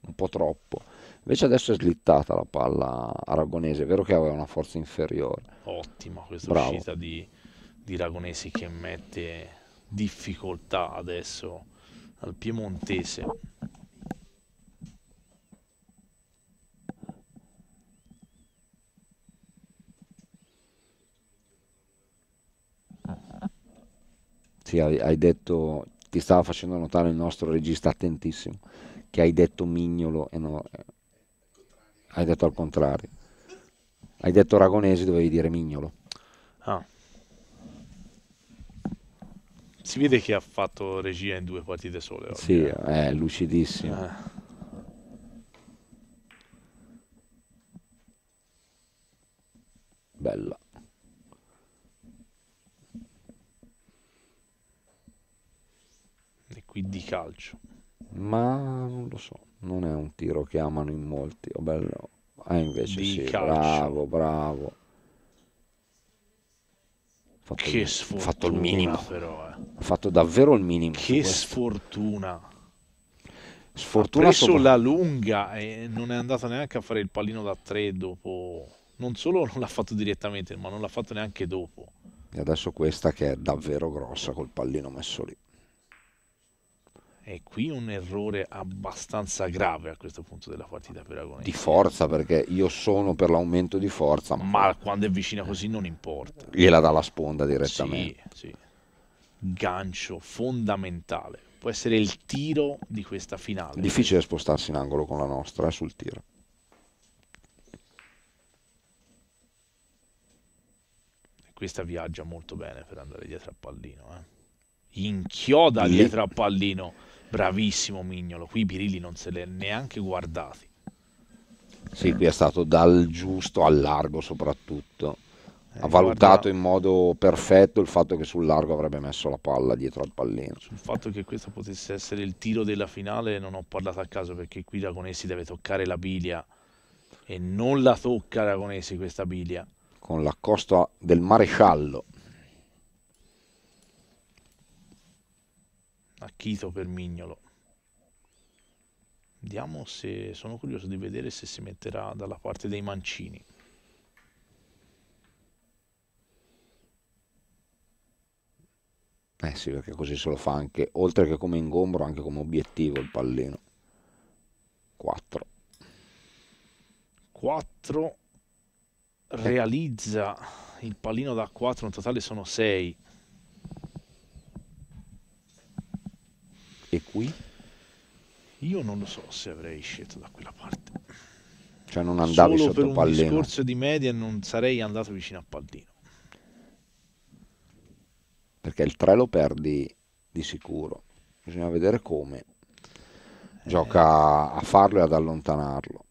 un po' troppo invece adesso è slittata la palla aragonese è vero che aveva una forza inferiore ottima questa Bravo. uscita di, di Ragonesi che mette difficoltà adesso al piemontese Sì, hai detto, ti stava facendo notare il nostro regista attentissimo, che hai detto mignolo e no, eh, hai detto al contrario. Hai detto aragonese, dovevi dire mignolo. Ah. Si vede che ha fatto regia in due partite sole. Oggi. Sì, eh. Eh, è lucidissimo. Ah. Bella. di calcio? Ma non lo so, non è un tiro che amano in molti. Oh, bello. Ah, invece di sì, calcio. bravo, bravo. Fatto che il, sfortuna, fatto il minimo. Però, eh. fatto davvero il minimo. Che sfortuna. Sfortuna ha preso sopra... la lunga e non è andata neanche a fare il pallino da tre dopo. Non solo non l'ha fatto direttamente, ma non l'ha fatto neanche dopo. E adesso questa che è davvero grossa col pallino messo lì. E qui un errore abbastanza grave a questo punto della partita per Agonese. Di forza, perché io sono per l'aumento di forza. Ma, ma quando è vicina così non importa. Gliela dà la sponda direttamente. Sì, sì. Gancio fondamentale. Può essere il tiro di questa finale. Difficile spostarsi in angolo con la nostra eh, sul tiro. questa viaggia molto bene per andare dietro a pallino. Eh. Inchioda Lì. dietro a pallino. Bravissimo Mignolo, qui Pirilli non se l'è neanche guardati. Sì, qui è stato dal giusto al largo soprattutto. Eh, ha valutato guarda... in modo perfetto il fatto che sul largo avrebbe messo la palla dietro al pallino. Sul fatto che questo potesse essere il tiro della finale non ho parlato a caso perché qui Ragonesi deve toccare la biglia e non la tocca Ragonesi questa biglia. Con l'accosto del maresciallo. Achito per Mignolo. Vediamo se sono curioso di vedere se si metterà dalla parte dei mancini. Eh sì, perché così se lo fa anche, oltre che come ingombro, anche come obiettivo il pallino. 4. 4 realizza il pallino da 4, in totale sono 6. E qui? Io non lo so se avrei scelto da quella parte. Cioè non andavi Solo sotto per Pallino. un discorso di media non sarei andato vicino a Pallino. Perché il 3 lo perdi di sicuro. Bisogna vedere come. Gioca eh. a farlo e ad allontanarlo.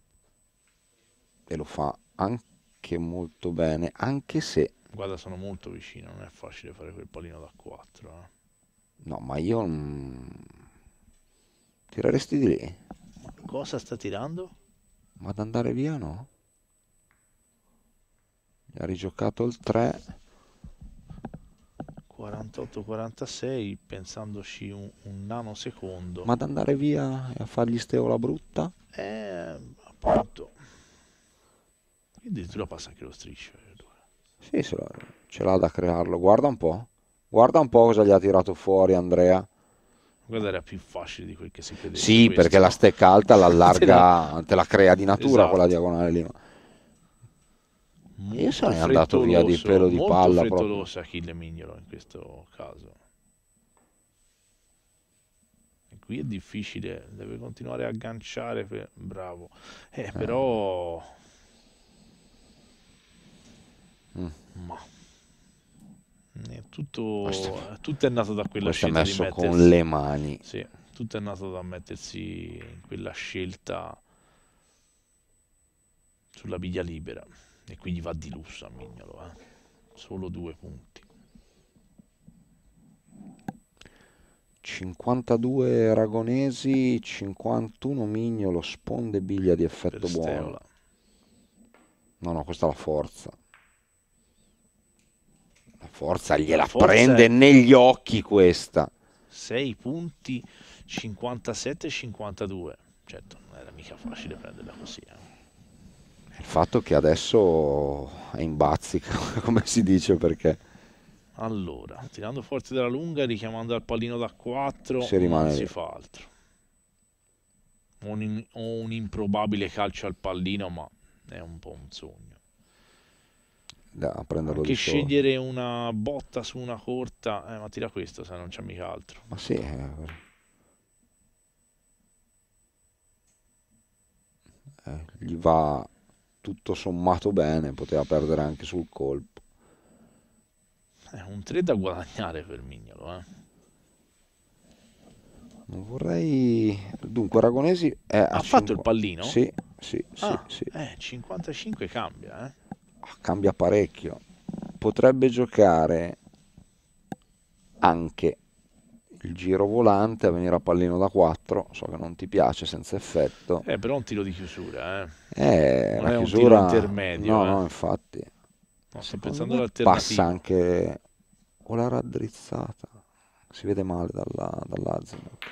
E lo fa anche molto bene, anche se... Guarda, sono molto vicino, non è facile fare quel pallino da 4. Eh. No, ma io... Mh mm, Tireresti di lì? Cosa sta tirando? Ma ad andare via no? Ha rigiocato il 3. 48-46 pensandoci un, un nanosecondo. Ma ad andare via e a fargli steola brutta? Eh, appunto. Quindi addirittura passa anche lo striscio. Eh, sì, ce l'ha da crearlo. Guarda un po'. Guarda un po' cosa gli ha tirato fuori Andrea. Quella era più facile di quel che si credeva. Sì, questo. perché la stecca alta l'allarga, te, te la crea di natura esatto. quella diagonale lì. Molto Io sarei andato via di pelo di molto palla. Molto frettoloso Achille Mignolo in questo caso. E qui è difficile, deve continuare a agganciare. Per... Bravo. Eh, eh. però... Mm. Ma... Eh, tutto, tutto, è nato da quella scelta. Si è Messo mettersi, con le mani. Sì, tutto è nato da mettersi in quella scelta sulla biglia libera. E quindi va di lusso a Mignolo. Eh. Solo due punti. 52 Aragonesi, 51 Mignolo, sponde biglia di effetto buono. No, no, questa è la forza. La forza gliela la forza prende è... negli occhi questa. 6 punti 57-52. Certo, non era mica facile prenderla così. Eh. Il fatto che adesso è in bazzica, come si dice, perché... Allora, tirando forte dalla lunga, richiamando al pallino da 4, si rimane non si fa altro. O un, un, improbabile calcio al pallino, ma è un po' un sogno da prenderlo Anche di scegliere solo. una botta su una corta, eh, ma tira questo se non c'è mica altro. Ma sì, eh. Eh, gli va tutto sommato bene, poteva perdere anche sul colpo. È eh, un 3 da guadagnare per Mignolo, eh. Non vorrei... Dunque, Aragonesi è Ha fatto 50... il pallino? Sì, sì, ah, sì. Eh, 55 cambia, eh cambia parecchio. Potrebbe giocare anche il giro volante a venire a pallino da 4 so che non ti piace senza effetto eh, però un tiro di chiusura eh. Eh, non è chiusura... un tiro intermedio no, eh. no infatti no, sto pensando passa anche o la raddrizzata si vede male dalla, dall'Azimuth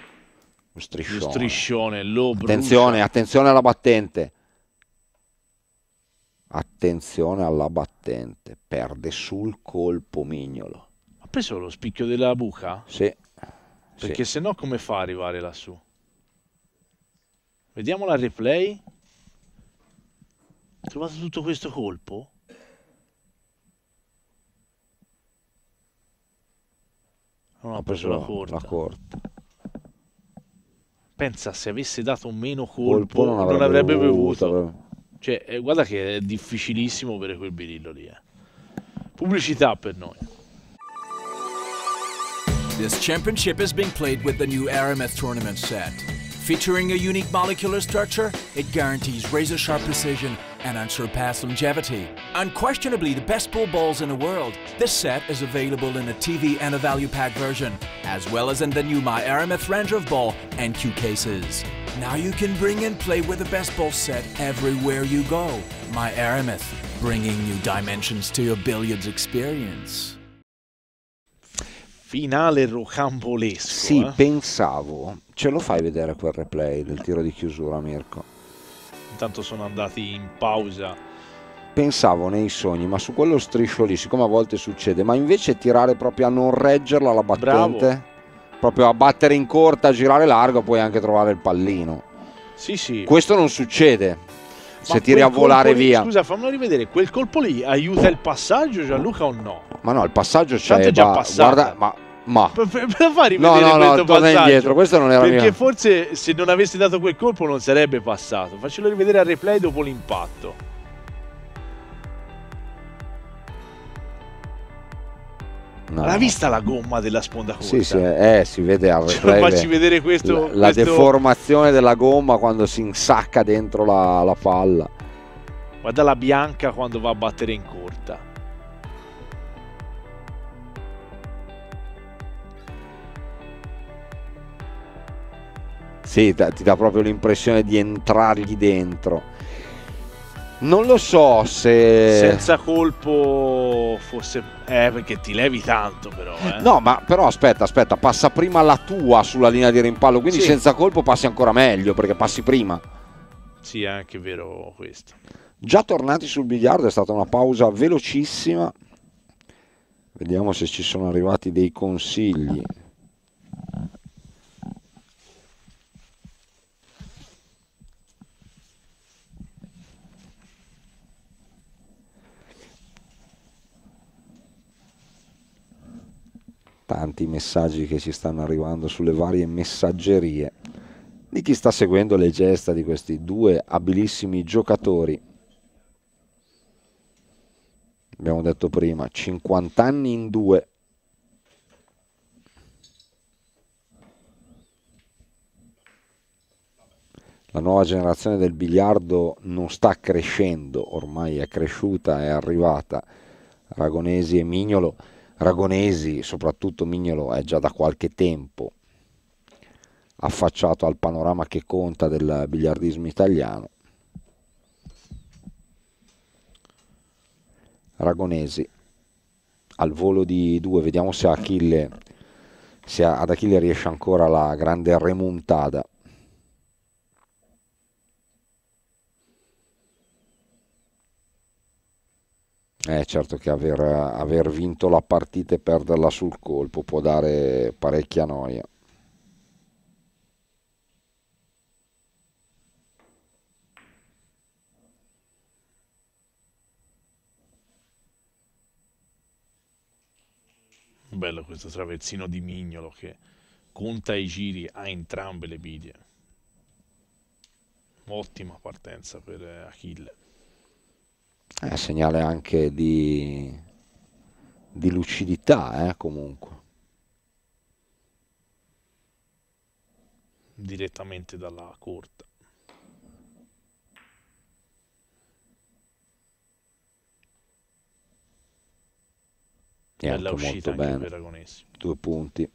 lo striscione, lo striscione lo attenzione, attenzione alla battente Attenzione alla battente, perde sul colpo Mignolo. Ha preso lo spicchio della buca? Sì. Perché sì. se no come fa a arrivare lassù? Vediamo la replay. Ha trovato tutto questo colpo? Non ha, ha preso, preso, la corta. La corta. Pensa se avesse dato meno colpo, colpo non avrebbe, non avrebbe bevuto. bevuto. Cioè, eh, guarda che è difficilissimo per quel birillo lì. Eh. Pubblicità per noi. This championship is being played with the new Arameth tournament set. Featuring a unique molecular structure, it guarantees razor-sharp precision and unsurpassed longevity. Unquestionably the best pool balls in the world, this set is available in a TV and a value pack version, as well as in the new My Aramith range of ball and cue cases. Now you can bring and play with the best ball set everywhere you go. My Aramith, bringing new dimensions to your billiards experience. finale rocambolesco. Sì, eh? pensavo. Ce lo fai vedere quel replay del tiro di chiusura, Mirko? Intanto sono andati in pausa. Pensavo nei sogni, ma su quello striscio lì, siccome a volte succede, ma invece tirare proprio a non reggerla la battente, Bravo. proprio a battere in corta, a girare largo, puoi anche trovare il pallino. Sì, sì. Questo non succede se tiri a volare lì, via. Scusa, fammelo rivedere, quel colpo lì aiuta il passaggio Gianluca o no? Ma no, il passaggio c'è, è già ba- guarda, ma ma per, per far rivedere no, no, no, passaggio indietro, questo non era perché mia. forse se non avessi dato quel colpo non sarebbe passato. Faccelo rivedere al replay dopo l'impatto. No. L'ha vista la gomma della sponda corta? Sì, sì, eh, si vede cioè, Facci vedere questo. La, la questo... deformazione della gomma quando si insacca dentro la, la palla. Guarda la bianca quando va a battere in corta. Sì, ti dà proprio l'impressione di entrargli dentro. Non lo so se... Senza colpo fosse eh, perché ti levi tanto però. Eh. No, ma però aspetta, aspetta, passa prima la tua sulla linea di rimpallo, quindi sì. senza colpo passi ancora meglio perché passi prima. Sì, è anche vero questo. Già tornati sul biliardo è stata una pausa velocissima. Vediamo se ci sono arrivati dei consigli. tanti messaggi che ci stanno arrivando sulle varie messaggerie di chi sta seguendo le gesta di questi due abilissimi giocatori. Abbiamo detto prima, 50 anni in due. La nuova generazione del biliardo non sta crescendo, ormai è cresciuta, è arrivata. Aragonesi e Mignolo Ragonesi, soprattutto Mignolo, è già da qualche tempo affacciato al panorama che conta del biliardismo italiano. Ragonesi al volo di due, vediamo se, Achille, se ad Achille riesce ancora la grande remontata. Eh, certo che aver, aver vinto la partita e perderla sul colpo può dare parecchia noia. bello questo travezzino di Mignolo che conta i giri a entrambe le biglie. Ottima partenza per Achille è segnale anche di, di lucidità eh, comunque direttamente dalla corta e Bella anche uscita molto anche Due punti.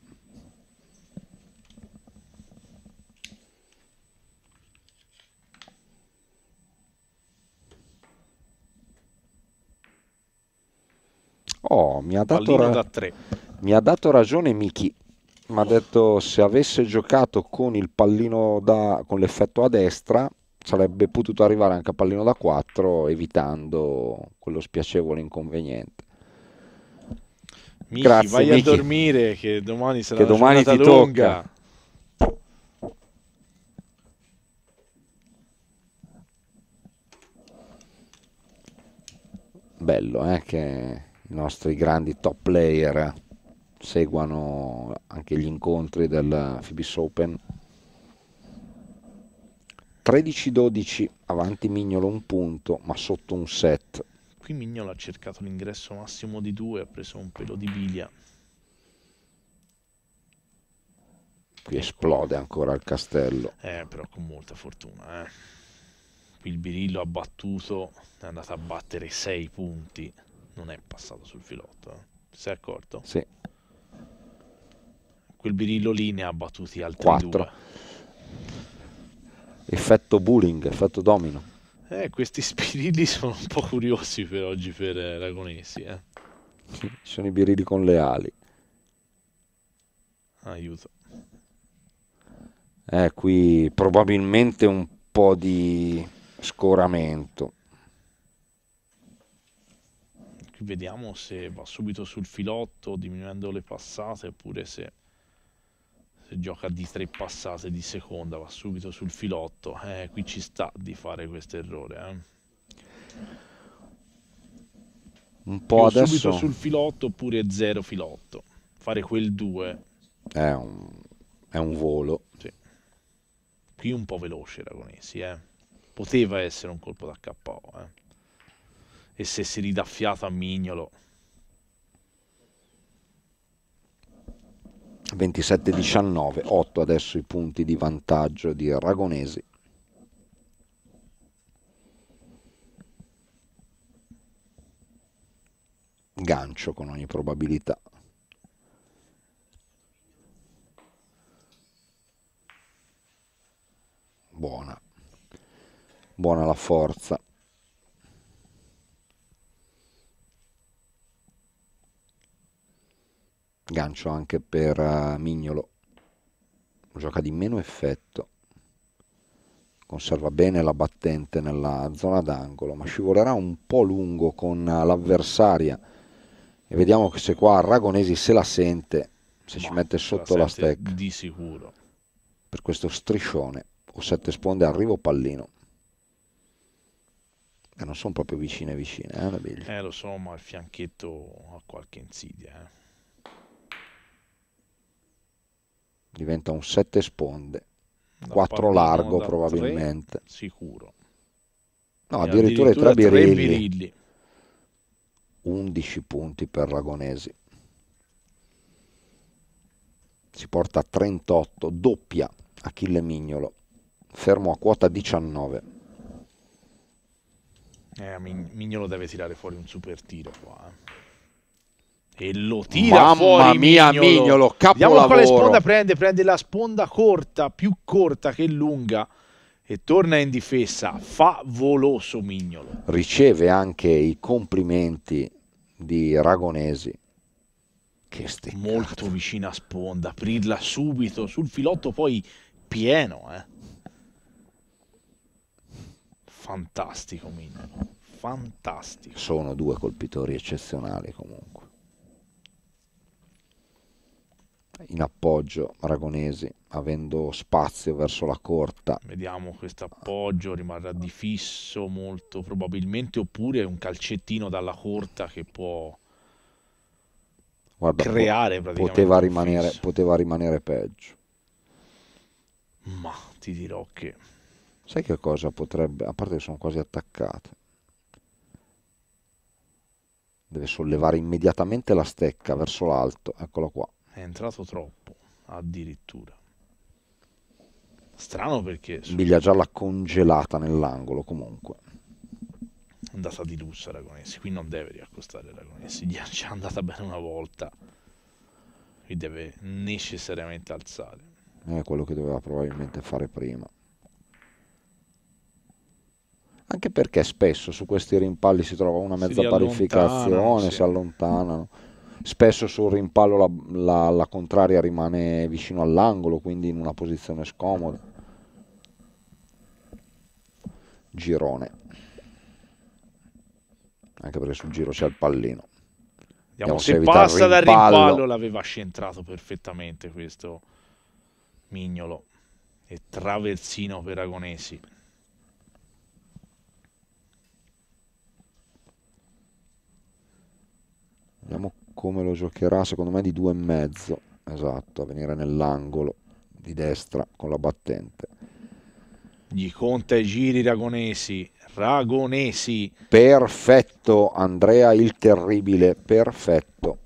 Oh, mi ha dato, ra- mi ha dato ragione Miki. Mi ha detto se avesse giocato con il pallino da, con l'effetto a destra sarebbe potuto arrivare anche a pallino da 4 evitando quello spiacevole inconveniente. Michi, Grazie, vai Michi. a dormire che domani sarà che una domani ti lunga. Tocca. Bello, eh, che i nostri grandi top player seguano anche gli incontri del Fibis Open 13-12 avanti Mignolo un punto ma sotto un set qui Mignolo ha cercato l'ingresso massimo di due, ha preso un pelo di biglia qui esplode ancora il castello eh però con molta fortuna eh. qui il birillo ha battuto è andato a battere 6 punti non è passato sul filotto. Eh. Ti sei accorto? Sì. Quel birillo lì ne ha battuti altri 4. Due. Effetto bullying, effetto domino. Eh, questi spirilli sono un po' curiosi per oggi per Ragonesi. Eh. eh. sono i birilli con le ali. Aiuto. Eh, qui probabilmente un po' di scoramento vediamo se va subito sul filotto diminuendo le passate oppure se, se gioca di tre passate di seconda va subito sul filotto eh, qui ci sta di fare questo errore eh. un po' o adesso subito sul filotto oppure zero filotto fare quel 2 è un, è un volo sì. qui un po' veloce Ragonesi eh. poteva essere un colpo da KO eh e se si ridà fiato a Mignolo. 27-19, 8 adesso i punti di vantaggio di Aragonesi. Gancio con ogni probabilità. Buona. Buona la forza. gancio anche per uh, Mignolo gioca di meno effetto conserva bene la battente nella zona d'angolo ma scivolerà un po' lungo con eh, l'avversaria e vediamo se qua Ragonesi se la sente se ma ci mette sotto la, la stack di sicuro per questo striscione o sette sponde arrivo pallino e non sono proprio vicine vicine eh, eh lo so ma il fianchetto ha qualche insidia eh diventa un 7 sponde, 4 largo probabilmente. Tre, sicuro. No, addirittura, addirittura tre birilli. birilli. 11 punti per Lagonesi. Si porta a 38, doppia Achille Mignolo, fermo a quota 19. Eh, Mignolo deve tirare fuori un super tiro qua. Eh e lo tira Mamma fuori mia, Mignolo, Mignolo Vediamo quale sponda prende, prende la sponda corta, più corta che lunga e torna in difesa, favoloso Mignolo. Riceve anche i complimenti di Ragonesi. Che steccata. Molto vicino a sponda, aprirla subito sul filotto poi pieno, eh. Fantastico Mignolo, fantastico. Sono due colpitori eccezionali comunque. in appoggio Aragonesi avendo spazio verso la corta vediamo questo appoggio rimarrà di fisso molto probabilmente oppure un calcettino dalla corta che può Guarda, creare poteva rimanere, poteva rimanere peggio ma ti dirò che sai che cosa potrebbe a parte che sono quasi attaccate deve sollevare immediatamente la stecca verso l'alto eccola qua è entrato troppo addirittura. Strano perché... Su... già gialla congelata nell'angolo comunque. È andata di lusso Aragonesi, qui non deve riaccostare Aragonesi, gli è andata bene una volta, qui deve necessariamente alzare. È quello che doveva probabilmente fare prima. Anche perché spesso su questi rimpalli si trova una mezza si parificazione, sì. si allontanano spesso sul rimpallo la, la, la contraria rimane vicino all'angolo, quindi in una posizione scomoda. Girone. Anche perché sul giro c'è il pallino. Vediamo, se, se passa dal rimpallo, l'aveva scentrato perfettamente questo Mignolo e traversino per Agonesi. Vediamo come lo giocherà secondo me di due e mezzo esatto a venire nell'angolo di destra con la battente gli conta i giri Ragonesi Ragonesi perfetto Andrea il terribile perfetto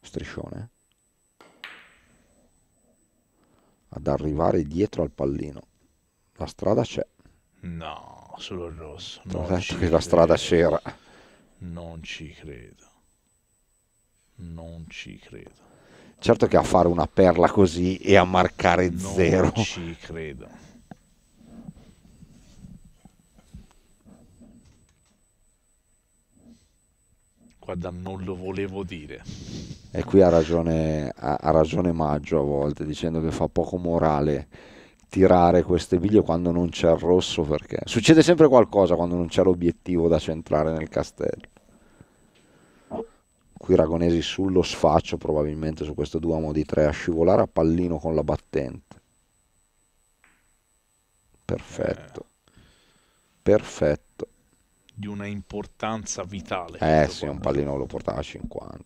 striscione ad arrivare dietro al pallino. La strada c'è. No, solo il rosso. Non ho detto che credo. la strada c'era. Non ci credo. Non ci credo. Certo che a fare una perla così e a marcare non zero. Non ci credo. guarda, non lo volevo dire. E qui ha ragione, ha ragione Maggio a volte, dicendo che fa poco morale tirare queste biglie quando non c'è il rosso, perché succede sempre qualcosa quando non c'è l'obiettivo da centrare nel castello. Qui Ragonesi sullo sfaccio, probabilmente su questo duomo di tre, a scivolare a pallino con la battente. Perfetto. Eh. Perfetto di una importanza vitale. Eh sì, un pallino lo portava a 50.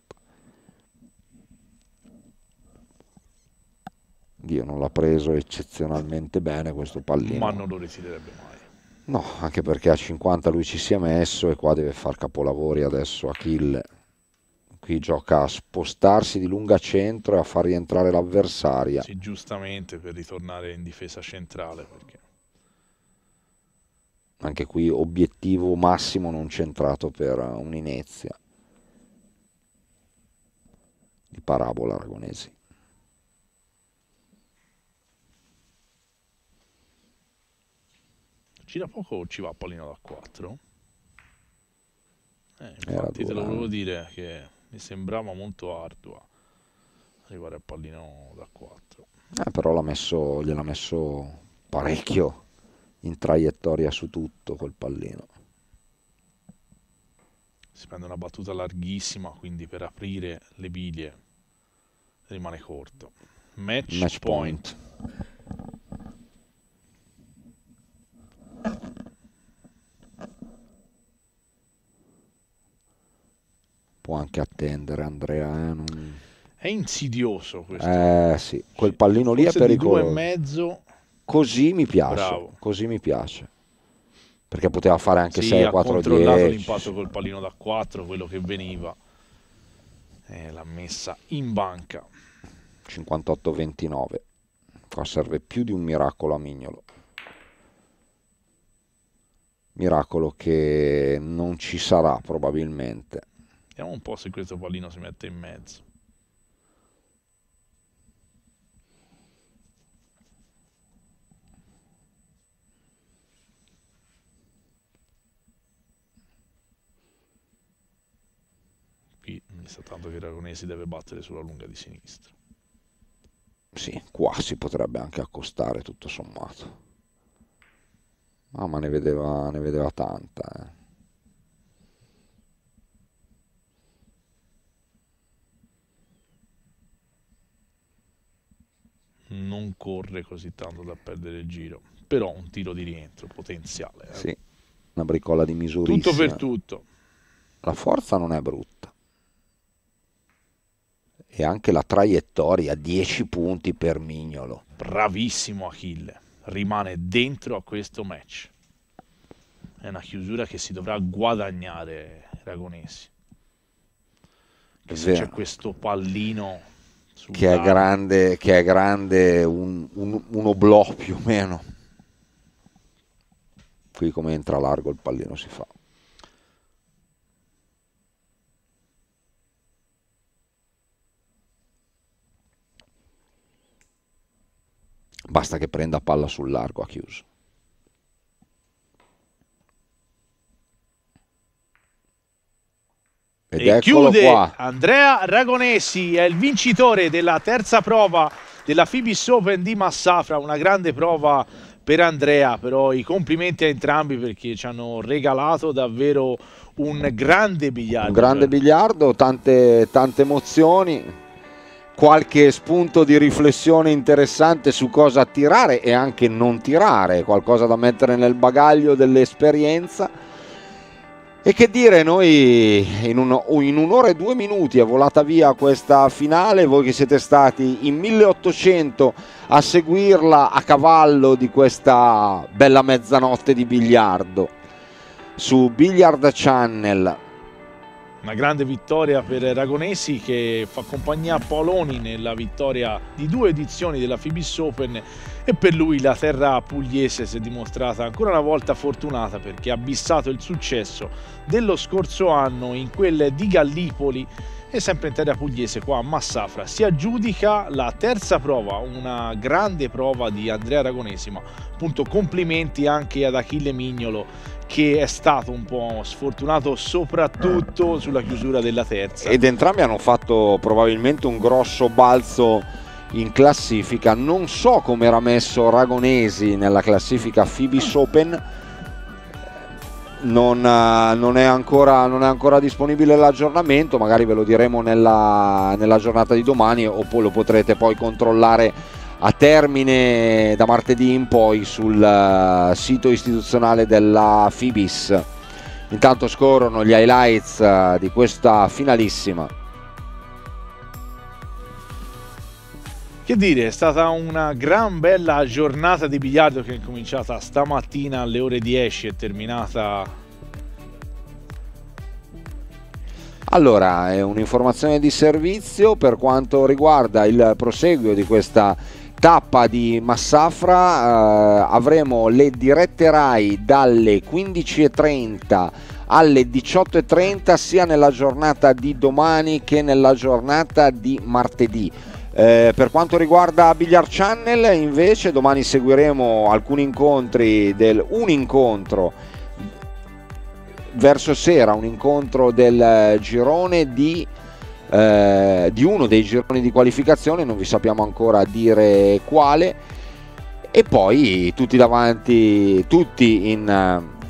Dio non l'ha preso eccezionalmente bene questo pallino. Ma non lo ritirerebbe mai. No, anche perché a 50 lui ci si è messo e qua deve far capolavori adesso Achille. Qui gioca a spostarsi di lunga centro e a far rientrare l'avversaria. Sì, giustamente per ritornare in difesa centrale. Perché anche qui obiettivo massimo non centrato per eh, un'inezia di parabola aragonesi. Ci da poco ci va pallino da 4? Eh, infatti te lo volevo dire che mi sembrava molto ardua arrivare a pallino da 4. Eh, però l'ha messo, gliel'ha messo parecchio in traiettoria su tutto col pallino. Si prende una battuta larghissima, quindi per aprire le biglie rimane corto. Match, Match point. point. Può anche attendere Andrea. Eh? Non... È insidioso questo. Eh sì, quel pallino lì è pericoloso. Due e mezzo Così mi piace, Bravo. così mi piace. Perché poteva fare anche sì, 6 4 10. Ha controllato l'impatto col pallino da 4, quello che veniva. E l'ha messa in banca. 58-29. Qua serve più di un miracolo a Mignolo. Miracolo che non ci sarà probabilmente. Vediamo un po' se questo pallino si mette in mezzo. quindi soltanto che Ragonesi deve battere sulla lunga di sinistra. Sì, qua si potrebbe anche accostare tutto sommato. Ah, ma ne vedeva, ne vedeva tanta. Eh. non corre così tanto da perdere il giro, però un tiro di rientro potenziale. Eh? Sì, una bricola di misura. Tutto per tutto. La forza non è brutta e anche la traiettoria, 10 punti per Mignolo. Bravissimo Achille, rimane dentro a questo match. È una chiusura che si dovrà guadagnare Ragonesi. Che se c'è questo pallino che è, grande, che è grande, un, un, un oblò più o meno. Qui come entra largo il pallino si fa. basta che prenda palla sul largo a chiuso. Ed e chiude qua. Andrea Ragonesi, è il vincitore della terza prova della Fibis Open di Massafra, una grande prova per Andrea, però i complimenti a entrambi perché ci hanno regalato davvero un grande biliardo. Un grande biliardo, tante, tante emozioni, qualche spunto di riflessione interessante su cosa tirare e anche non tirare, qualcosa da mettere nel bagaglio dell'esperienza. E che dire, noi in, un, in, un'ora e due minuti è volata via questa finale, voi che siete stati in 1800 a seguirla a cavallo di questa bella mezzanotte di biliardo su Billiard Channel una grande vittoria per Ragonesi che fa compagnia a Paoloni nella vittoria di due edizioni della Fibis Open e per lui la terra pugliese si è dimostrata ancora una volta fortunata perché ha bissato il successo dello scorso anno in quel di Gallipoli e sempre in terra pugliese qua a Massafra si aggiudica la terza prova, una grande prova di Andrea Ragonesi, ma appunto complimenti anche ad Achille Mignolo che è stato un po' sfortunato soprattutto eh. sulla chiusura della terza. Ed entrambi hanno fatto probabilmente un grosso balzo in classifica. Non so come era messo Ragonesi nella classifica Fibis ah. Open. Non, eh, non, è ancora, non, è ancora, disponibile l'aggiornamento, magari ve lo diremo nella, nella giornata di domani o poi lo potrete poi controllare a termine da martedì in poi sul eh, sito istituzionale della Fibis. Intanto scorrono gli highlights eh, di questa finalissima. Che dire, è stata una gran bella giornata di biliardo che è cominciata stamattina alle ore 10 e terminata allora, è un'informazione di servizio per quanto riguarda il proseguo di questa tappa di Massafra eh, avremo le dirette RAI dalle 15.30 alle 18.30 sia nella giornata di domani che nella giornata di martedì. Eh, per quanto riguarda Billiard Channel invece domani seguiremo alcuni incontri del un incontro verso sera, un incontro del eh, girone di eh, di uno dei gironi di qualificazione, non vi sappiamo ancora dire quale, e poi tutti davanti, tutti in, eh,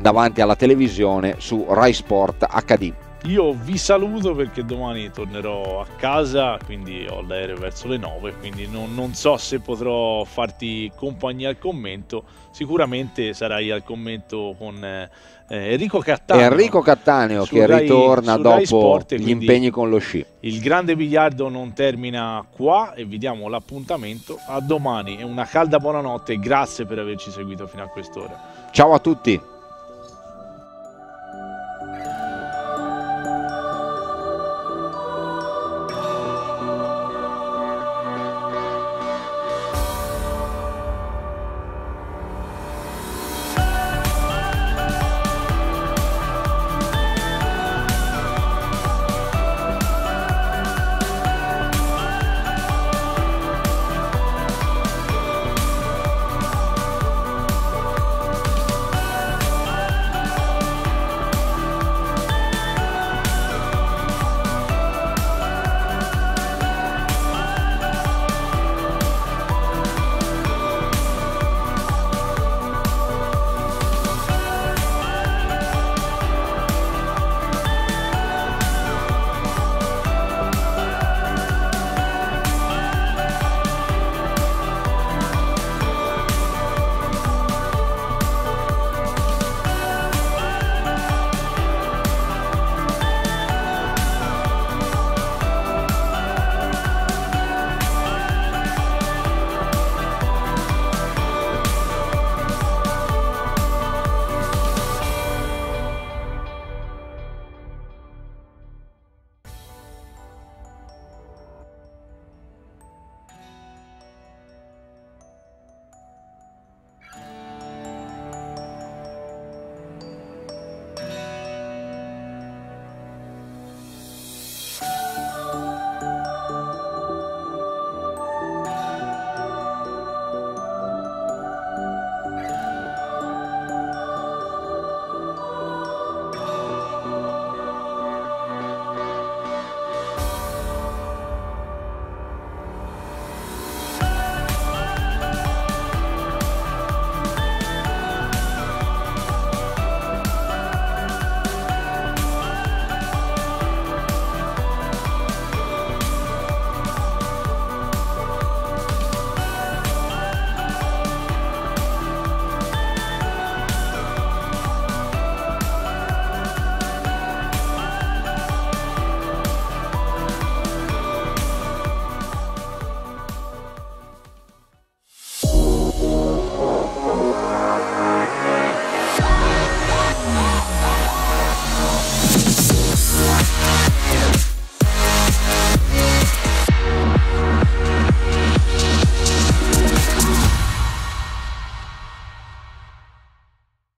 davanti alla televisione su Rai Sport HD. Io vi saluto perché domani tornerò a casa, quindi ho l'aereo verso le 9, quindi non, non, so se potrò farti compagnia al commento, sicuramente sarai al commento con eh, eh Enrico Cattaneo. Enrico Cattaneo che Rai, ritorna dopo Sport, gli impegni con lo sci. Il grande biliardo non termina qua e vi diamo l'appuntamento a domani. Una calda buonanotte e grazie per averci seguito fino a quest'ora. Ciao a tutti.